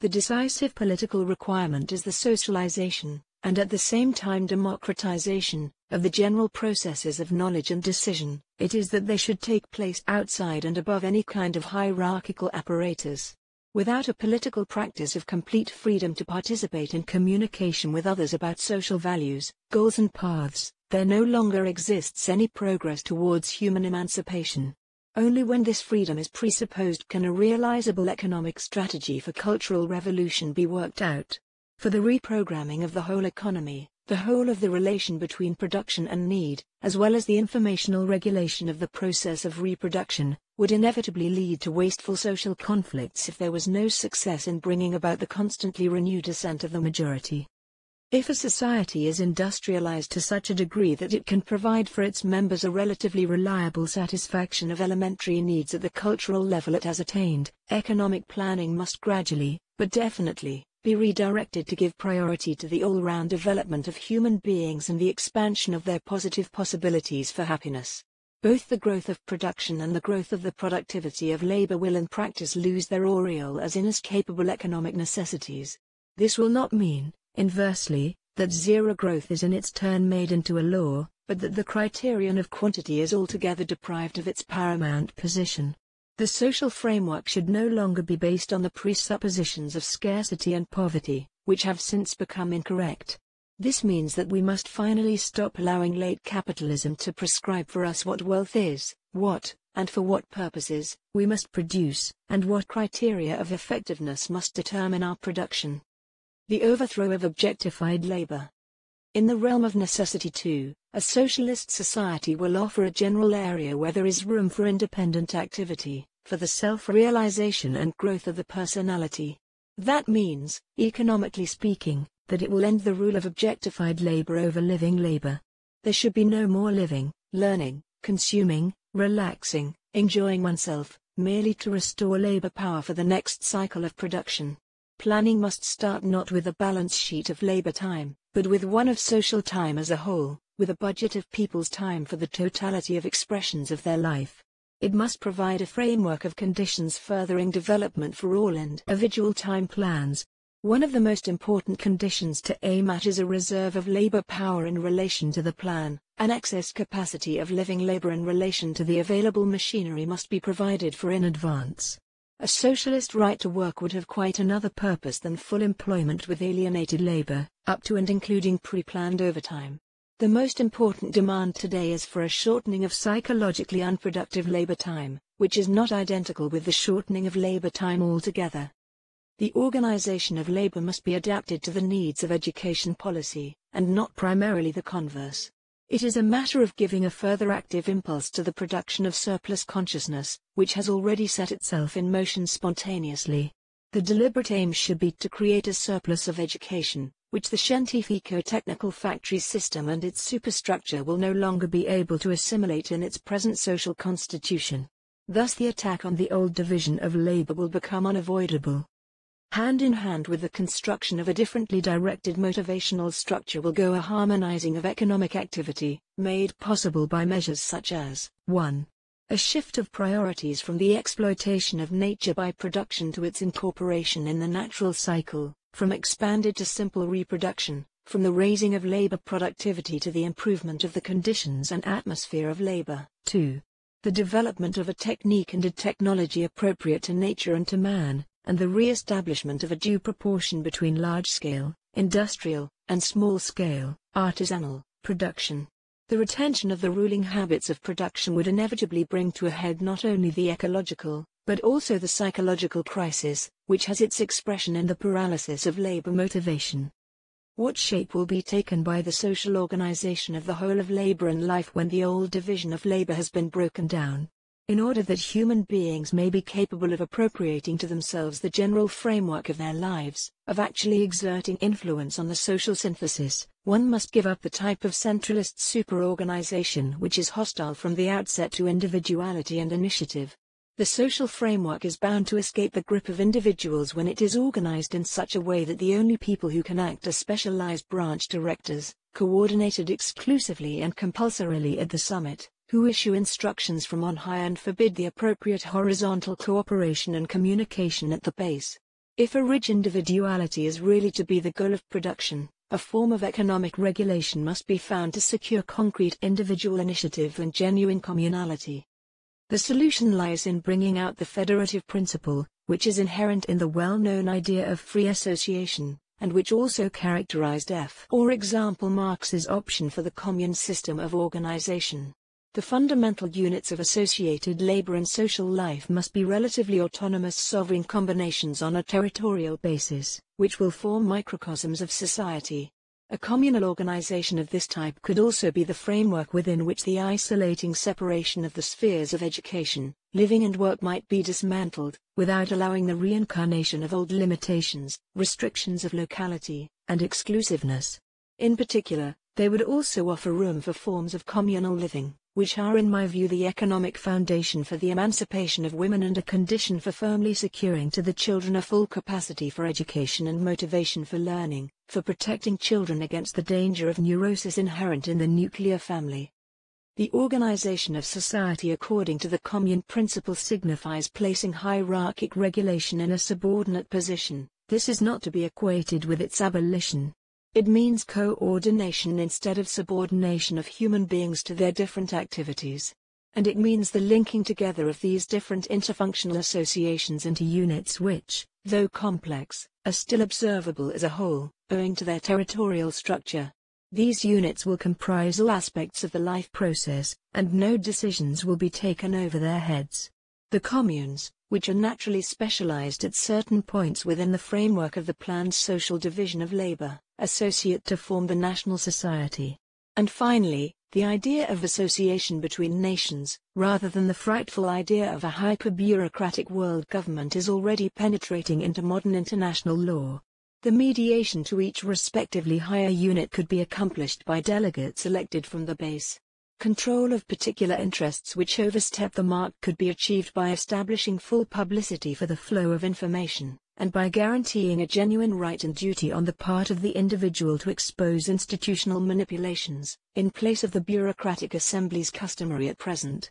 The decisive political requirement is the socialization, and at the same time democratization, of the general processes of knowledge and decision, it is that they should take place outside and above any kind of hierarchical apparatus. Without a political practice of complete freedom to participate in communication with others about social values, goals and paths, there no longer exists any progress towards human emancipation. Only when this freedom is presupposed can a realizable economic strategy for cultural revolution be worked out for the reprogramming of the whole economy, the whole of the relation between production and need, as well as the informational regulation of the process of reproduction, would inevitably lead to wasteful social conflicts if there was no success in bringing about the constantly renewed assent of the majority. If a society is industrialized to such a degree that it can provide for its members a relatively reliable satisfaction of elementary needs at the cultural level it has attained, economic planning must gradually, but definitely, be redirected to give priority to the all-round development of human beings and the expansion of their positive possibilities for happiness. Both the growth of production and the growth of the productivity of labor will in practice lose their aureole as inescapable economic necessities. This will not mean, inversely, that zero growth is in its turn made into a law, but that the criterion of quantity is altogether deprived of its paramount position. The social framework should no longer be based on the presuppositions of scarcity and poverty, which have since become incorrect. This means that we must finally stop allowing late capitalism to prescribe for us what wealth is, what, and for what purposes, we must produce, and what criteria of effectiveness must determine our production. The overthrow of objectified labor. In the realm of necessity, too, a socialist society will offer a general area where there is room for independent activity, for the self-realization and growth of the personality. That means, economically speaking, that it will end the rule of objectified labor over living labor. There should be no more living, learning, consuming, relaxing, enjoying oneself, merely to restore labor power for the next cycle of production. Planning must start not with a balance sheet of labor time, but with one of social time as a whole, with a budget of people's time for the totality of expressions of their life. It must provide a framework of conditions furthering development for all individual time plans. One of the most important conditions to aim at is a reserve of labor power in relation to the plan. An excess capacity of living labor in relation to the available machinery must be provided for in advance. A socialist right to work would have quite another purpose than full employment with alienated labor, up to and including pre-planned overtime. The most important demand today is for a shortening of psychologically unproductive labor time, which is not identical with the shortening of labor time altogether. The organization of labor must be adapted to the needs of education policy, and not primarily the converse. It is a matter of giving a further active impulse to the production of surplus consciousness, which has already set itself in motion spontaneously. The deliberate aim should be to create a surplus of education, which the Scientifico Technical Factory system and its superstructure will no longer be able to assimilate in its present social constitution. Thus the attack on the old division of labor will become unavoidable. Hand in hand with the construction of a differently directed motivational structure will go a harmonizing of economic activity, made possible by measures such as 1. A shift of priorities from the exploitation of nature by production to its incorporation in the natural cycle, from expanded to simple reproduction, from the raising of labor productivity to the improvement of the conditions and atmosphere of labor. 2. The development of a technique and a technology appropriate to nature and to man, and the re-establishment of a due proportion between large-scale, industrial, and small-scale, artisanal, production. The retention of the ruling habits of production would inevitably bring to a head not only the ecological, but also the psychological crisis, which has its expression in the paralysis of labor motivation. What shape will be taken by the social organization of the whole of labor and life when the old division of labor has been broken down? In order that human beings may be capable of appropriating to themselves the general framework of their lives, of actually exerting influence on the social synthesis, one must give up the type of centralist superorganization which is hostile from the outset to individuality and initiative, the social framework is bound to escape the grip of individuals when it is organized in such a way that the only people who can act as specialized branch directors, coordinated exclusively and compulsorily at the summit, who issue instructions from on high and forbid the appropriate horizontal cooperation and communication at the base. If a rich individuality is really to be the goal of production, a form of economic regulation must be found to secure concrete individual initiative and genuine communality. The solution lies in bringing out the federative principle, which is inherent in the well-known idea of free association, and which also characterized F. Or example Marx's option for the commune system of organization. The fundamental units of associated labor and social life must be relatively autonomous sovereign combinations on a territorial basis, which will form microcosms of society. A communal organization of this type could also be the framework within which the isolating separation of the spheres of education, living and work might be dismantled, without allowing the reincarnation of old limitations, restrictions of locality, and exclusiveness. In particular, they would also offer room for forms of communal living, which are in my view the economic foundation for the emancipation of women and a condition for firmly securing to the children a full capacity for education and motivation for learning, for protecting children against the danger of neurosis inherent in the nuclear family. The organization of society according to the commune principle signifies placing hierarchic regulation in a subordinate position. This is not to be equated with its abolition. It means coordination instead of subordination of human beings to their different activities. And it means the linking together of these different interfunctional associations into units which, though complex, are still observable as a whole, owing to their territorial structure. These units will comprise all aspects of the life process, and no decisions will be taken over their heads. The communes, which are naturally specialized at certain points within the framework of the planned social division of labor, associate to form the national society. And finally, the idea of association between nations, rather than the frightful idea of a hyper-bureaucratic world government is already penetrating into modern international law. The mediation to each respectively higher unit could be accomplished by delegates elected from the base. Control of particular interests which overstep the mark could be achieved by establishing full publicity for the flow of information and by guaranteeing a genuine right and duty on the part of the individual to expose institutional manipulations, in place of the bureaucratic assemblies customary at present.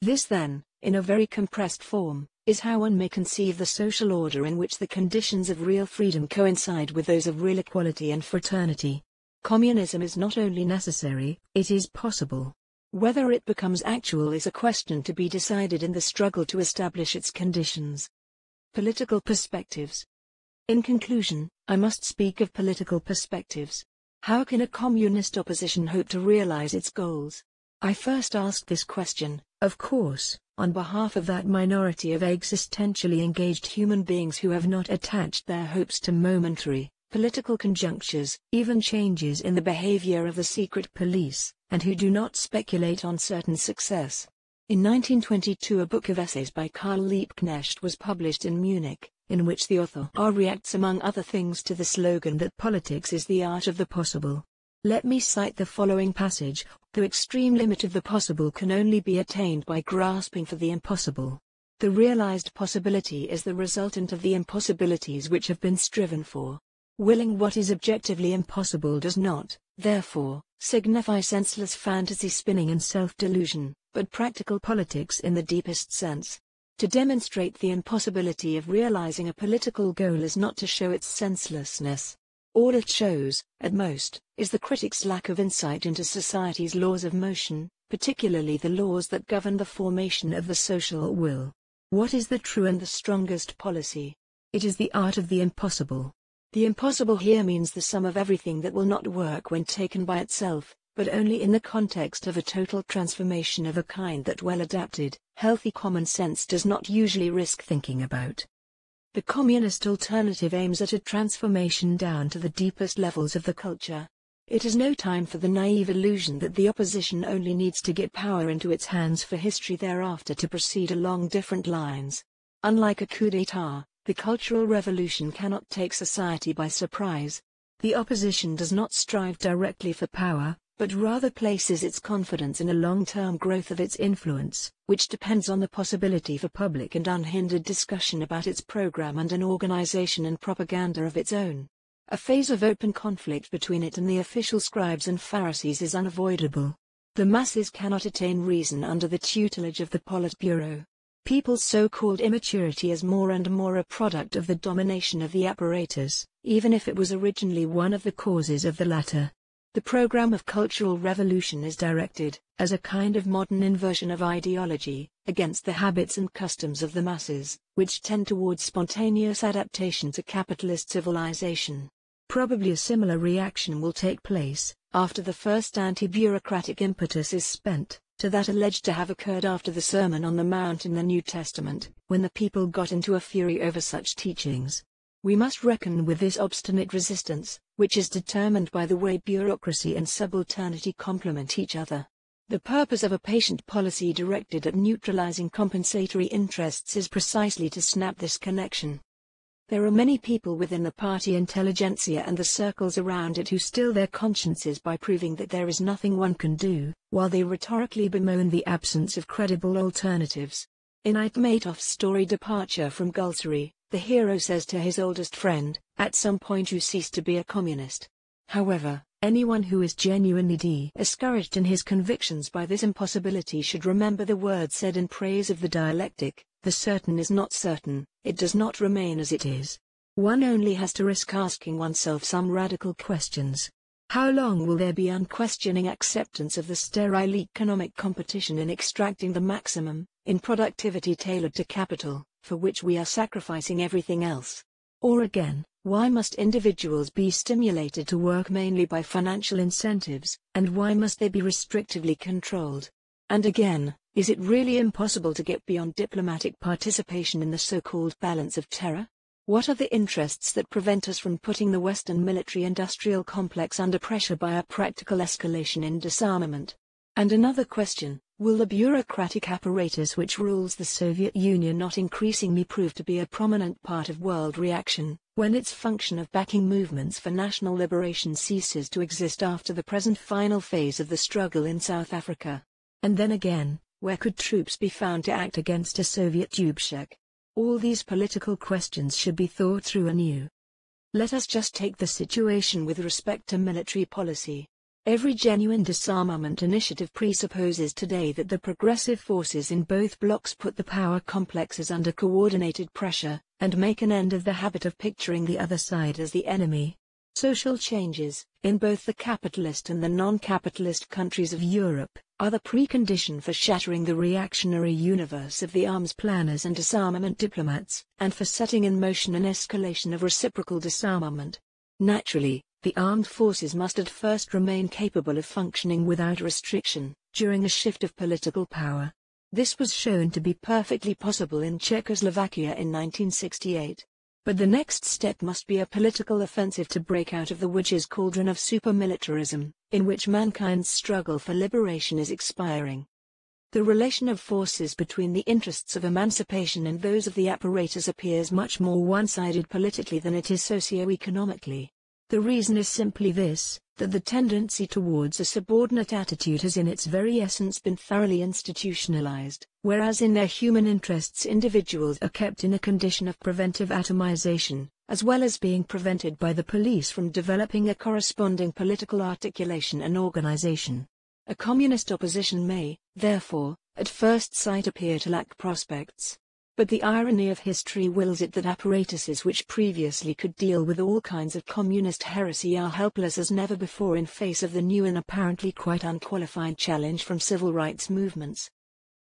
This then, in a very compressed form, is how one may conceive the social order in which the conditions of real freedom coincide with those of real equality and fraternity. Communism is not only necessary, it is possible. Whether it becomes actual is a question to be decided in the struggle to establish its conditions. Political perspectives. In conclusion, I must speak of political perspectives. How can a communist opposition hope to realize its goals? I first asked this question, of course, on behalf of that minority of existentially engaged human beings who have not attached their hopes to momentary, political conjunctures, even changes in the behavior of the secret police, and who do not speculate on certain success. In 1922 a book of essays by Karl Liebknecht was published in Munich, in which the author reacts among other things to the slogan that politics is the art of the possible. Let me cite the following passage, the extreme limit of the possible can only be attained by grasping for the impossible. The realized possibility is the resultant of the impossibilities which have been striven for. Willing what is objectively impossible does not, therefore, signify senseless fantasy spinning and self-delusion but practical politics in the deepest sense. To demonstrate the impossibility of realizing a political goal is not to show its senselessness. All it shows, at most, is the critic's lack of insight into society's laws of motion, particularly the laws that govern the formation of the social will. What is the true and the strongest policy? It is the art of the impossible. The impossible here means the sum of everything that will not work when taken by itself, but only in the context of a total transformation of a kind that well-adapted, healthy common sense does not usually risk thinking about. The communist alternative aims at a transformation down to the deepest levels of the culture. It is no time for the naive illusion that the opposition only needs to get power into its hands for history thereafter to proceed along different lines. Unlike a coup d'etat, the Cultural Revolution cannot take society by surprise. The opposition does not strive directly for power, but rather places its confidence in a long-term growth of its influence, which depends on the possibility for public and unhindered discussion about its program and an organization and propaganda of its own. A phase of open conflict between it and the official scribes and Pharisees is unavoidable. The masses cannot attain reason under the tutelage of the Politburo. People's so-called immaturity is more and more a product of the domination of the apparatus, even if it was originally one of the causes of the latter. The program of cultural revolution is directed, as a kind of modern inversion of ideology, against the habits and customs of the masses, which tend towards spontaneous adaptation to capitalist civilization. Probably a similar reaction will take place, after the first anti-bureaucratic impetus is spent, to that alleged to have occurred after the Sermon on the Mount in the New Testament, when the people got into a fury over such teachings, we must reckon with this obstinate resistance, which is determined by the way bureaucracy and subalternity complement each other. The purpose of a patient policy directed at neutralizing compensatory interests is precisely to snap this connection. There are many people within the party intelligentsia and the circles around it who still their consciences by proving that there is nothing one can do, while they rhetorically bemoan the absence of credible alternatives. In Itmatov's story Departure from Gulsery, the hero says to his oldest friend, At some point you cease to be a communist. However, anyone who is genuinely discouraged in his convictions by this impossibility should remember the words said in praise of the dialectic the certain is not certain, it does not remain as it is. One only has to risk asking oneself some radical questions. How long will there be unquestioning acceptance of the sterile economic competition in extracting the maximum, in productivity tailored to capital? for which we are sacrificing everything else. Or again, why must individuals be stimulated to work mainly by financial incentives, and why must they be restrictively controlled? And again, is it really impossible to get beyond diplomatic participation in the so called balance of terror? What are the interests that prevent us from putting the Western military industrial complex under pressure by a practical escalation in disarmament? And another question Will the bureaucratic apparatus which rules the Soviet Union not increasingly prove to be a prominent part of world reaction, when its function of backing movements for national liberation ceases to exist after the present final phase of the struggle in South Africa? And then again, where could troops be found to act against a Soviet Dubcek? All these political questions should be thought through anew. Let us just take the situation with respect to military policy. Every genuine disarmament initiative presupposes today that the progressive forces in both blocs put the power complexes under coordinated pressure, and make an end of the habit of picturing the other side as the enemy. Social changes, in both the capitalist and the non-capitalist countries of Europe, are the precondition for shattering the reactionary universe of the arms planners and disarmament diplomats, and for setting in motion an escalation of reciprocal disarmament. Naturally, the armed forces must at first remain capable of functioning without restriction, during a shift of political power. This was shown to be perfectly possible in Czechoslovakia in 1968. But the next step must be a political offensive to break out of the witch's cauldron of supermilitarism, in which mankind's struggle for liberation is expiring. The relation of forces between the interests of emancipation and those of the apparatus appears much more one-sided politically than it is socio-economically. The reason is simply this, that the tendency towards a subordinate attitude has in its very essence been thoroughly institutionalized, whereas in their human interests individuals are kept in a condition of preventive atomization, as well as being prevented by the police from developing a corresponding political articulation and organization. A communist opposition may, therefore, at first sight appear to lack prospects, but the irony of history wills it that apparatuses which previously could deal with all kinds of communist heresy are helpless as never before in face of the new and apparently quite unqualified challenge from civil rights movements.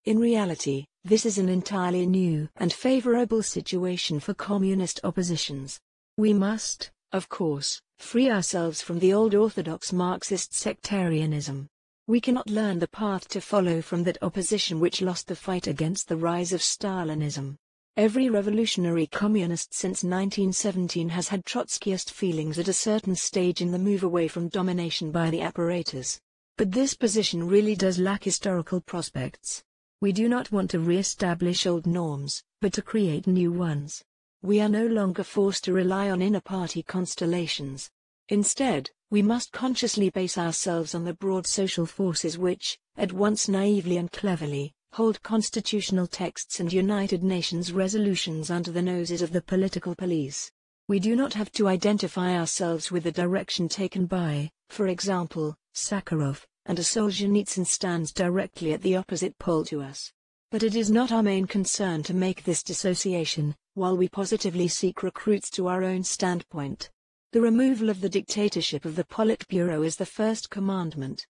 In reality, this is an entirely new and favorable situation for communist oppositions. We must, of course, free ourselves from the old orthodox Marxist sectarianism we cannot learn the path to follow from that opposition which lost the fight against the rise of Stalinism. Every revolutionary communist since 1917 has had Trotskyist feelings at a certain stage in the move away from domination by the apparatus. But this position really does lack historical prospects. We do not want to re-establish old norms, but to create new ones. We are no longer forced to rely on inner party constellations. Instead, we must consciously base ourselves on the broad social forces which, at once naively and cleverly, hold constitutional texts and United Nations resolutions under the noses of the political police. We do not have to identify ourselves with the direction taken by, for example, Sakharov, and a Solzhenitsyn stands directly at the opposite pole to us. But it is not our main concern to make this dissociation, while we positively seek recruits to our own standpoint. The removal of the dictatorship of the Politburo is the first commandment.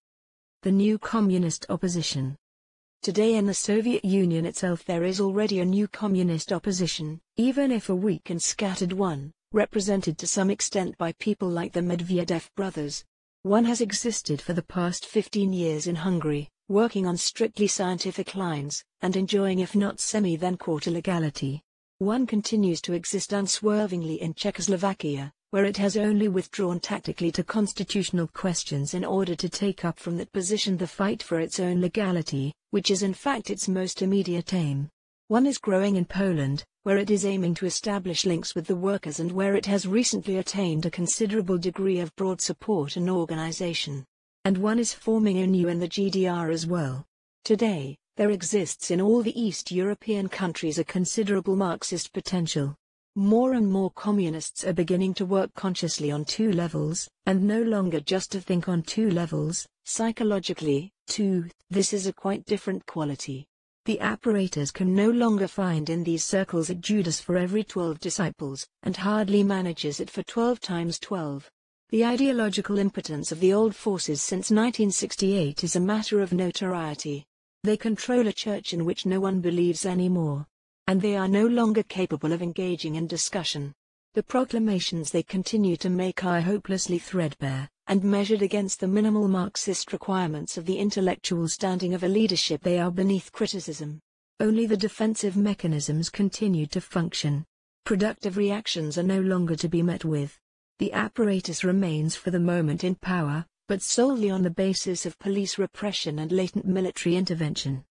The new communist opposition. Today in the Soviet Union itself there is already a new communist opposition, even if a weak and scattered one, represented to some extent by people like the Medvedev brothers. One has existed for the past 15 years in Hungary, working on strictly scientific lines, and enjoying if not semi then quarter legality. One continues to exist unswervingly in Czechoslovakia, where it has only withdrawn tactically to constitutional questions in order to take up from that position the fight for its own legality, which is in fact its most immediate aim. One is growing in Poland, where it is aiming to establish links with the workers and where it has recently attained a considerable degree of broad support and organization. And one is forming anew in the GDR as well. Today, there exists in all the East European countries a considerable Marxist potential, more and more communists are beginning to work consciously on two levels, and no longer just to think on two levels, psychologically, too. This is a quite different quality. The apparatus can no longer find in these circles a Judas for every 12 disciples, and hardly manages it for 12 times 12. The ideological impotence of the old forces since 1968 is a matter of notoriety. They control a church in which no one believes anymore and they are no longer capable of engaging in discussion. The proclamations they continue to make are hopelessly threadbare, and measured against the minimal Marxist requirements of the intellectual standing of a leadership they are beneath criticism. Only the defensive mechanisms continue to function. Productive reactions are no longer to be met with. The apparatus remains for the moment in power, but solely on the basis of police repression and latent military intervention.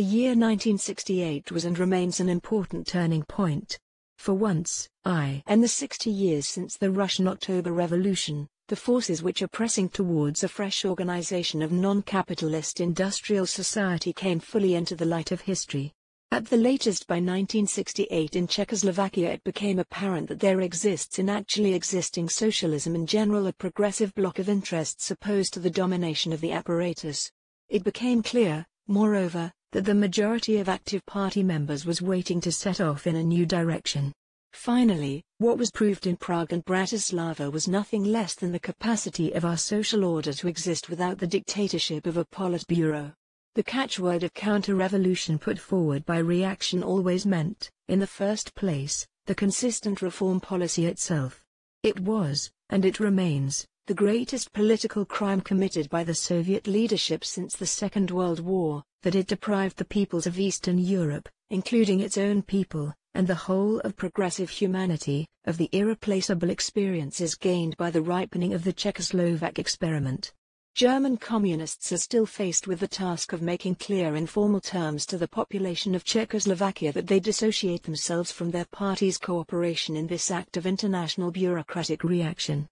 The year 1968 was and remains an important turning point. For once, I and the 60 years since the Russian October Revolution, the forces which are pressing towards a fresh organization of non-capitalist industrial society came fully into the light of history. At the latest by 1968 in Czechoslovakia it became apparent that there exists in actually existing socialism in general a progressive block of interests opposed to the domination of the apparatus. It became clear, moreover, that the majority of active party members was waiting to set off in a new direction. Finally, what was proved in Prague and Bratislava was nothing less than the capacity of our social order to exist without the dictatorship of a Politburo. The catchword of counter-revolution put forward by reaction always meant, in the first place, the consistent reform policy itself. It was, and it remains, the greatest political crime committed by the Soviet leadership since the Second World War, that it deprived the peoples of Eastern Europe, including its own people, and the whole of progressive humanity, of the irreplaceable experiences gained by the ripening of the Czechoslovak experiment. German communists are still faced with the task of making clear in formal terms to the population of Czechoslovakia that they dissociate themselves from their party's cooperation in this act of international bureaucratic reaction.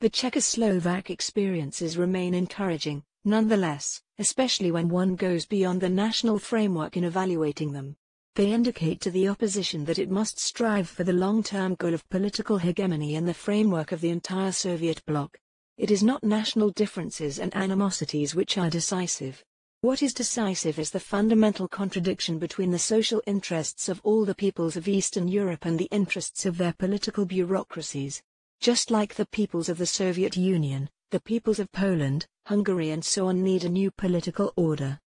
The Czechoslovak experiences remain encouraging, nonetheless, especially when one goes beyond the national framework in evaluating them. They indicate to the opposition that it must strive for the long-term goal of political hegemony in the framework of the entire Soviet bloc. It is not national differences and animosities which are decisive. What is decisive is the fundamental contradiction between the social interests of all the peoples of Eastern Europe and the interests of their political bureaucracies. Just like the peoples of the Soviet Union, the peoples of Poland, Hungary and so on need a new political order.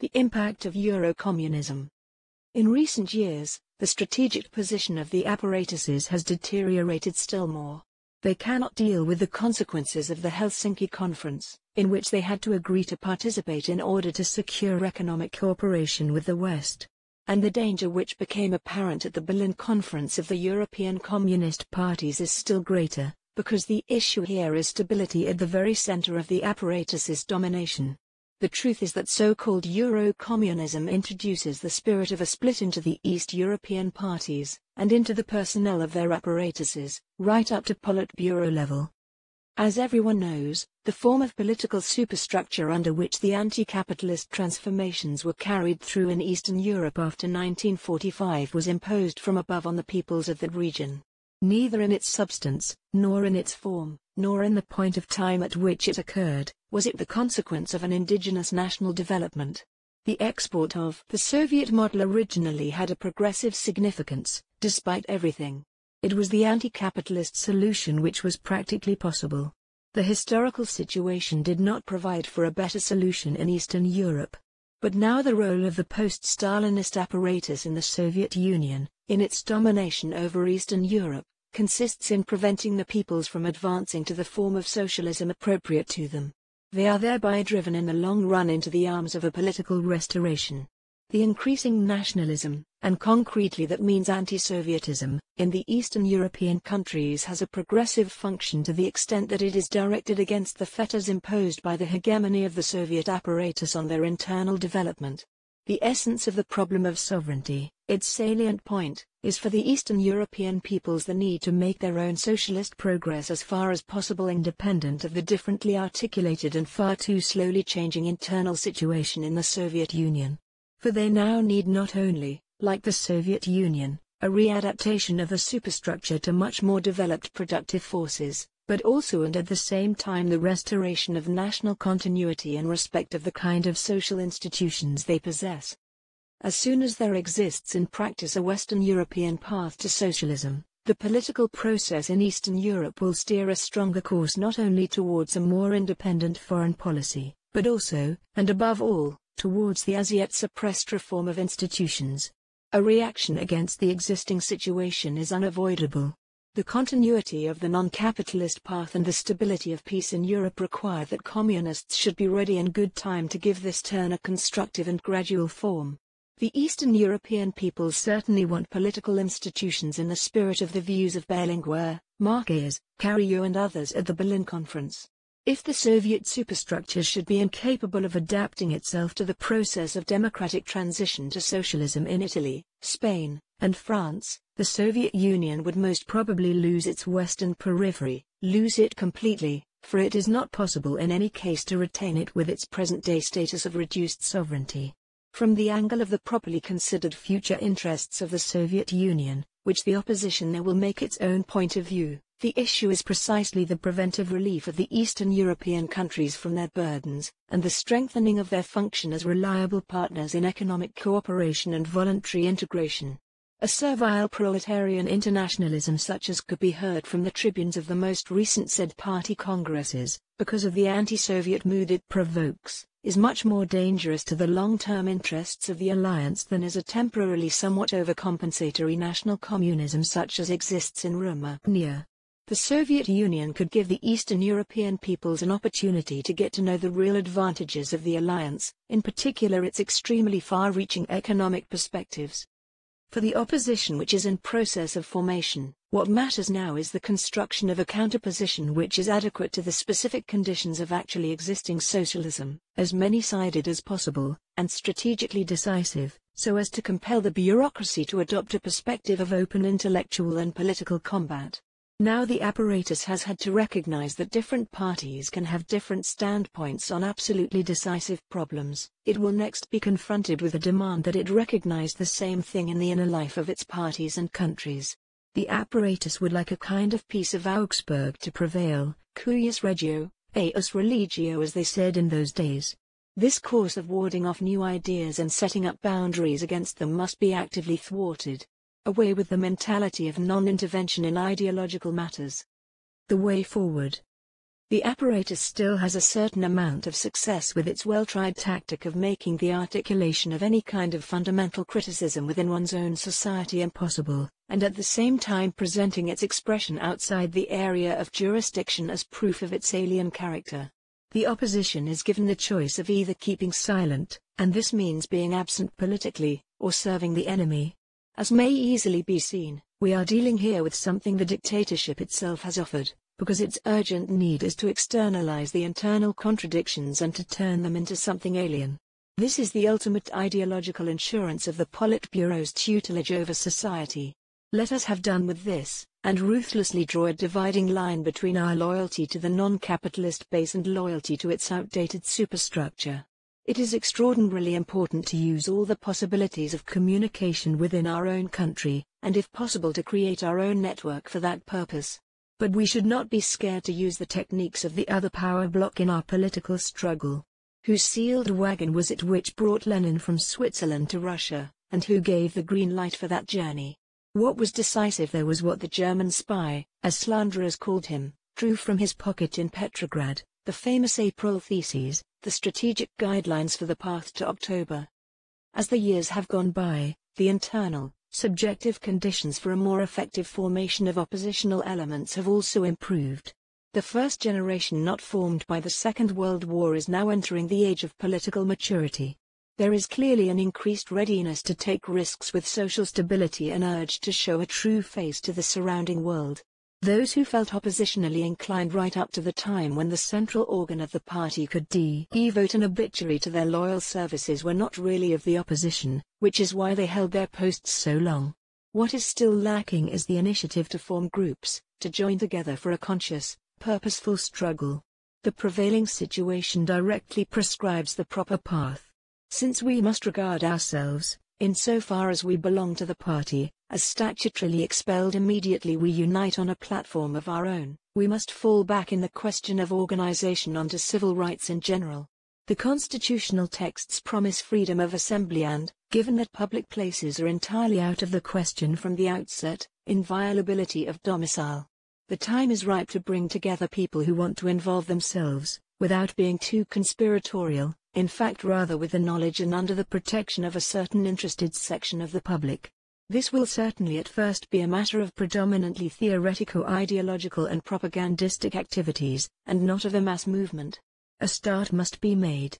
The impact of Eurocommunism In recent years, the strategic position of the apparatuses has deteriorated still more. They cannot deal with the consequences of the Helsinki Conference, in which they had to agree to participate in order to secure economic cooperation with the West and the danger which became apparent at the Berlin Conference of the European Communist Parties is still greater, because the issue here is stability at the very center of the apparatus's domination. The truth is that so-called Euro-communism introduces the spirit of a split into the East European parties, and into the personnel of their apparatuses, right up to Politburo level. As everyone knows, the form of political superstructure under which the anti-capitalist transformations were carried through in Eastern Europe after 1945 was imposed from above on the peoples of that region. Neither in its substance, nor in its form, nor in the point of time at which it occurred, was it the consequence of an indigenous national development. The export of the Soviet model originally had a progressive significance, despite everything. It was the anti-capitalist solution which was practically possible. The historical situation did not provide for a better solution in Eastern Europe. But now the role of the post-Stalinist apparatus in the Soviet Union, in its domination over Eastern Europe, consists in preventing the peoples from advancing to the form of socialism appropriate to them. They are thereby driven in the long run into the arms of a political restoration. The increasing nationalism, and concretely that means anti-Sovietism, in the Eastern European countries has a progressive function to the extent that it is directed against the fetters imposed by the hegemony of the Soviet apparatus on their internal development. The essence of the problem of sovereignty, its salient point, is for the Eastern European peoples the need to make their own socialist progress as far as possible independent of the differently articulated and far too slowly changing internal situation in the Soviet Union. For they now need not only, like the Soviet Union, a readaptation of the superstructure to much more developed productive forces, but also and at the same time the restoration of national continuity in respect of the kind of social institutions they possess. As soon as there exists in practice a Western European path to socialism, the political process in Eastern Europe will steer a stronger course not only towards a more independent foreign policy, but also, and above all, towards the as yet suppressed reform of institutions, a reaction against the existing situation is unavoidable. The continuity of the non-capitalist path and the stability of peace in Europe require that communists should be ready in good time to give this turn a constructive and gradual form. The Eastern European peoples certainly want political institutions in the spirit of the views of Berlinguer, Marquez, Carrillo and others at the Berlin Conference. If the Soviet superstructure should be incapable of adapting itself to the process of democratic transition to socialism in Italy, Spain, and France, the Soviet Union would most probably lose its western periphery, lose it completely, for it is not possible in any case to retain it with its present-day status of reduced sovereignty. From the angle of the properly considered future interests of the Soviet Union, which the opposition there will make its own point of view, the issue is precisely the preventive relief of the Eastern European countries from their burdens, and the strengthening of their function as reliable partners in economic cooperation and voluntary integration. A servile proletarian internationalism such as could be heard from the tribunes of the most recent said party congresses, because of the anti-Soviet mood it provokes, is much more dangerous to the long-term interests of the alliance than is a temporarily somewhat overcompensatory national communism such as exists in Romania. The Soviet Union could give the Eastern European peoples an opportunity to get to know the real advantages of the alliance, in particular its extremely far-reaching economic perspectives. For the opposition which is in process of formation, what matters now is the construction of a counterposition which is adequate to the specific conditions of actually existing socialism, as many-sided as possible, and strategically decisive, so as to compel the bureaucracy to adopt a perspective of open intellectual and political combat. Now the apparatus has had to recognize that different parties can have different standpoints on absolutely decisive problems. It will next be confronted with a demand that it recognize the same thing in the inner life of its parties and countries. The apparatus would like a kind of peace of Augsburg to prevail, cuius regio, eius religio as they said in those days. This course of warding off new ideas and setting up boundaries against them must be actively thwarted away with the mentality of non-intervention in ideological matters. The way forward. The apparatus still has a certain amount of success with its well-tried tactic of making the articulation of any kind of fundamental criticism within one's own society impossible, and at the same time presenting its expression outside the area of jurisdiction as proof of its alien character. The opposition is given the choice of either keeping silent, and this means being absent politically, or serving the enemy, as may easily be seen, we are dealing here with something the dictatorship itself has offered, because its urgent need is to externalize the internal contradictions and to turn them into something alien. This is the ultimate ideological insurance of the Politburo's tutelage over society. Let us have done with this, and ruthlessly draw a dividing line between our loyalty to the non-capitalist base and loyalty to its outdated superstructure. It is extraordinarily important to use all the possibilities of communication within our own country, and if possible to create our own network for that purpose. But we should not be scared to use the techniques of the other power bloc in our political struggle. Whose sealed wagon was it which brought Lenin from Switzerland to Russia, and who gave the green light for that journey? What was decisive there was what the German spy, as slanderers called him, drew from his pocket in Petrograd, the famous April Theses, the strategic guidelines for the path to October. As the years have gone by, the internal, subjective conditions for a more effective formation of oppositional elements have also improved. The first generation not formed by the Second World War is now entering the age of political maturity. There is clearly an increased readiness to take risks with social stability and urge to show a true face to the surrounding world. Those who felt oppositionally inclined right up to the time when the central organ of the party could de vote an obituary to their loyal services were not really of the opposition, which is why they held their posts so long. What is still lacking is the initiative to form groups, to join together for a conscious, purposeful struggle. The prevailing situation directly prescribes the proper path. Since we must regard ourselves, insofar as we belong to the party, as statutorily expelled immediately we unite on a platform of our own, we must fall back in the question of organization onto civil rights in general. The constitutional texts promise freedom of assembly and, given that public places are entirely out of the question from the outset, inviolability of domicile. The time is ripe to bring together people who want to involve themselves, without being too conspiratorial, in fact rather with the knowledge and under the protection of a certain interested section of the public. This will certainly at first be a matter of predominantly theoretical ideological and propagandistic activities, and not of a mass movement. A start must be made.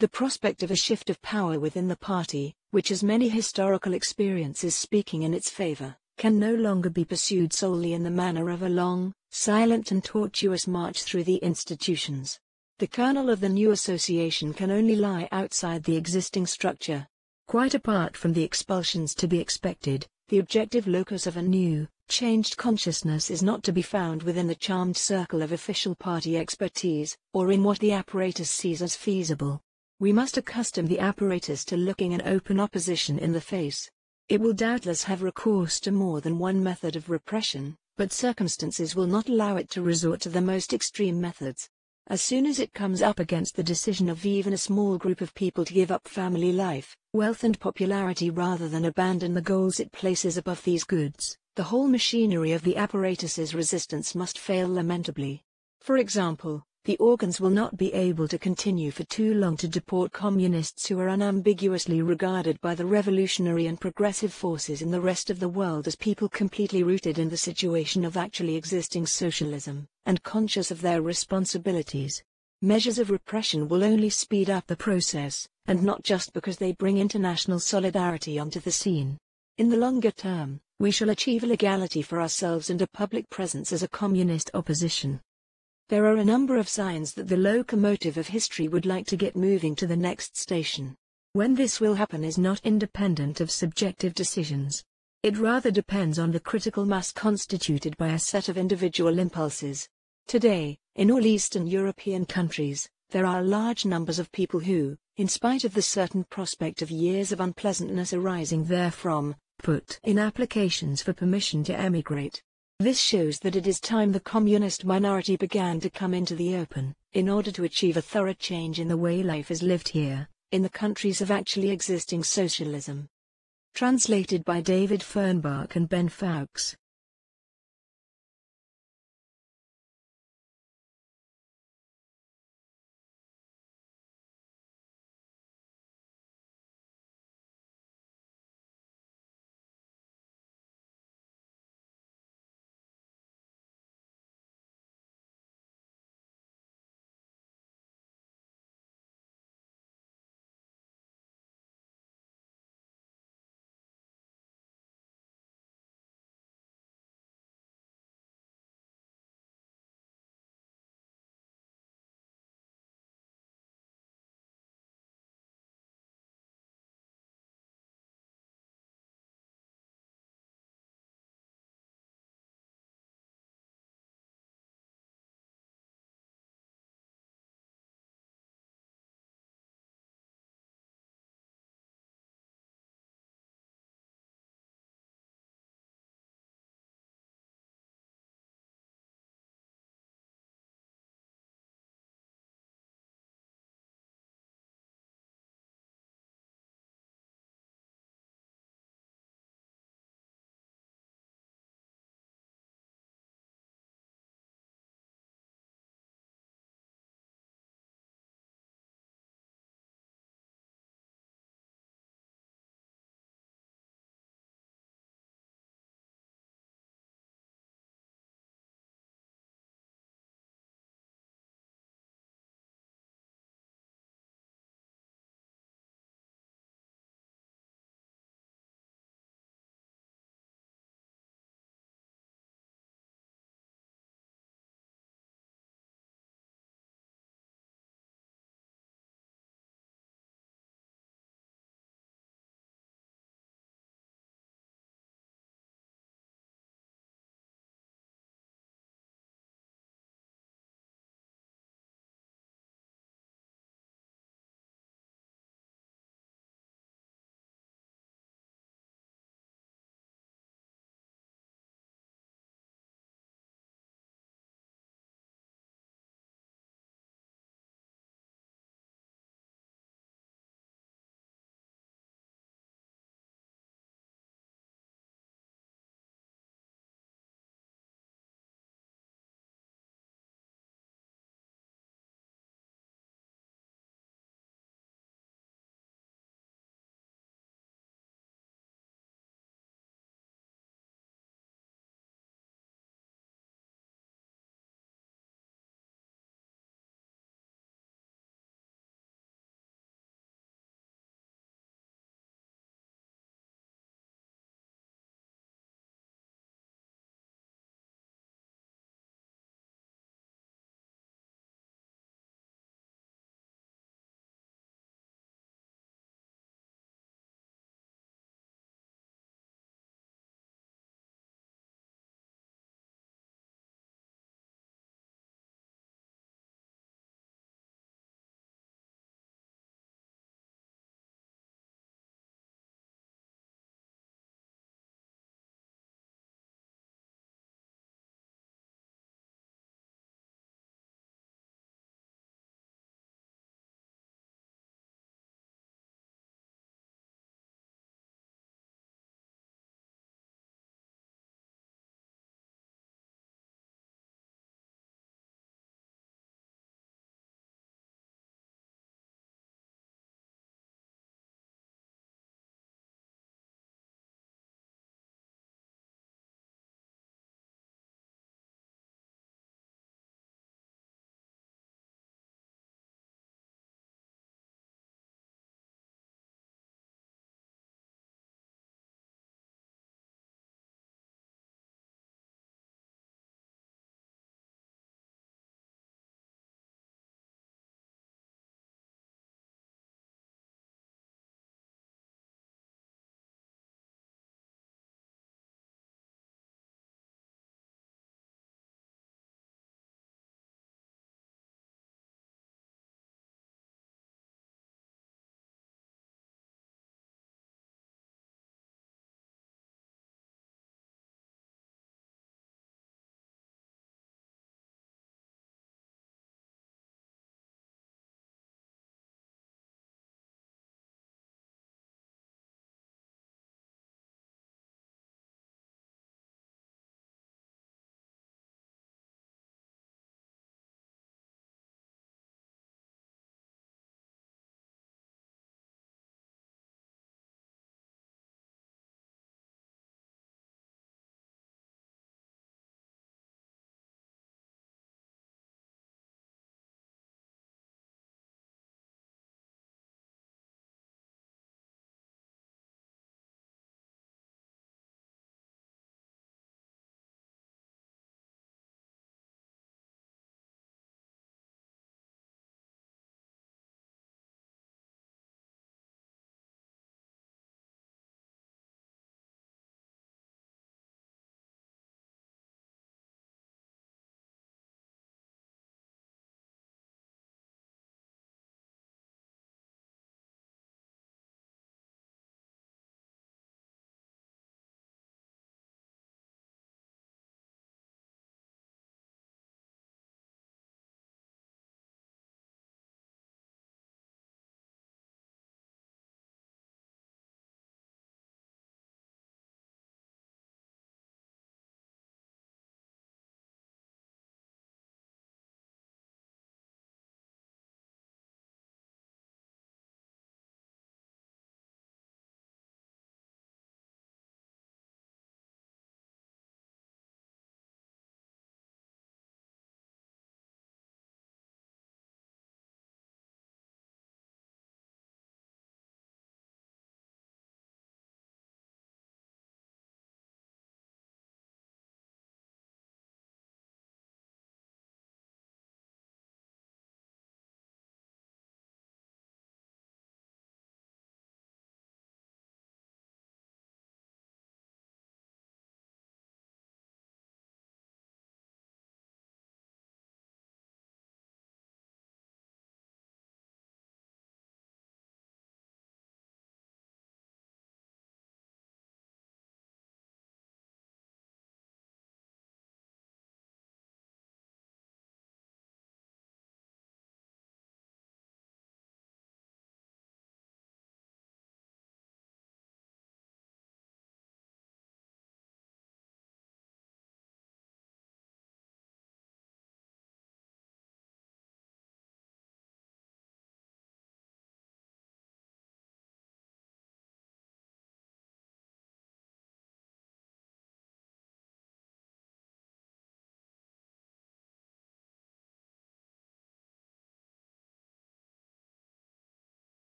The prospect of a shift of power within the party, which has many historical experiences speaking in its favor, can no longer be pursued solely in the manner of a long, silent and tortuous march through the institutions. The kernel of the new association can only lie outside the existing structure, Quite apart from the expulsions to be expected, the objective locus of a new, changed consciousness is not to be found within the charmed circle of official party expertise, or in what the apparatus sees as feasible. We must accustom the apparatus to looking an open opposition in the face. It will doubtless have recourse to more than one method of repression, but circumstances will not allow it to resort to the most extreme methods. As soon as it comes up against the decision of even a small group of people to give up family life, wealth and popularity rather than abandon the goals it places above these goods, the whole machinery of the apparatus's resistance must fail lamentably. For example, the organs will not be able to continue for too long to deport communists who are unambiguously regarded by the revolutionary and progressive forces in the rest of the world as people completely rooted in the situation of actually existing socialism, and conscious of their responsibilities. Measures of repression will only speed up the process, and not just because they bring international solidarity onto the scene. In the longer term, we shall achieve legality for ourselves and a public presence as a communist opposition. There are a number of signs that the locomotive of history would like to get moving to the next station. When this will happen is not independent of subjective decisions. It rather depends on the critical mass constituted by a set of individual impulses. Today, in all Eastern European countries, there are large numbers of people who, in spite of the certain prospect of years of unpleasantness arising therefrom, put in applications for permission to emigrate. This shows that it is time the communist minority began to come into the open, in order to achieve a thorough change in the way life is lived here, in the countries of actually existing socialism. Translated by David Fernbach and Ben Fowkes.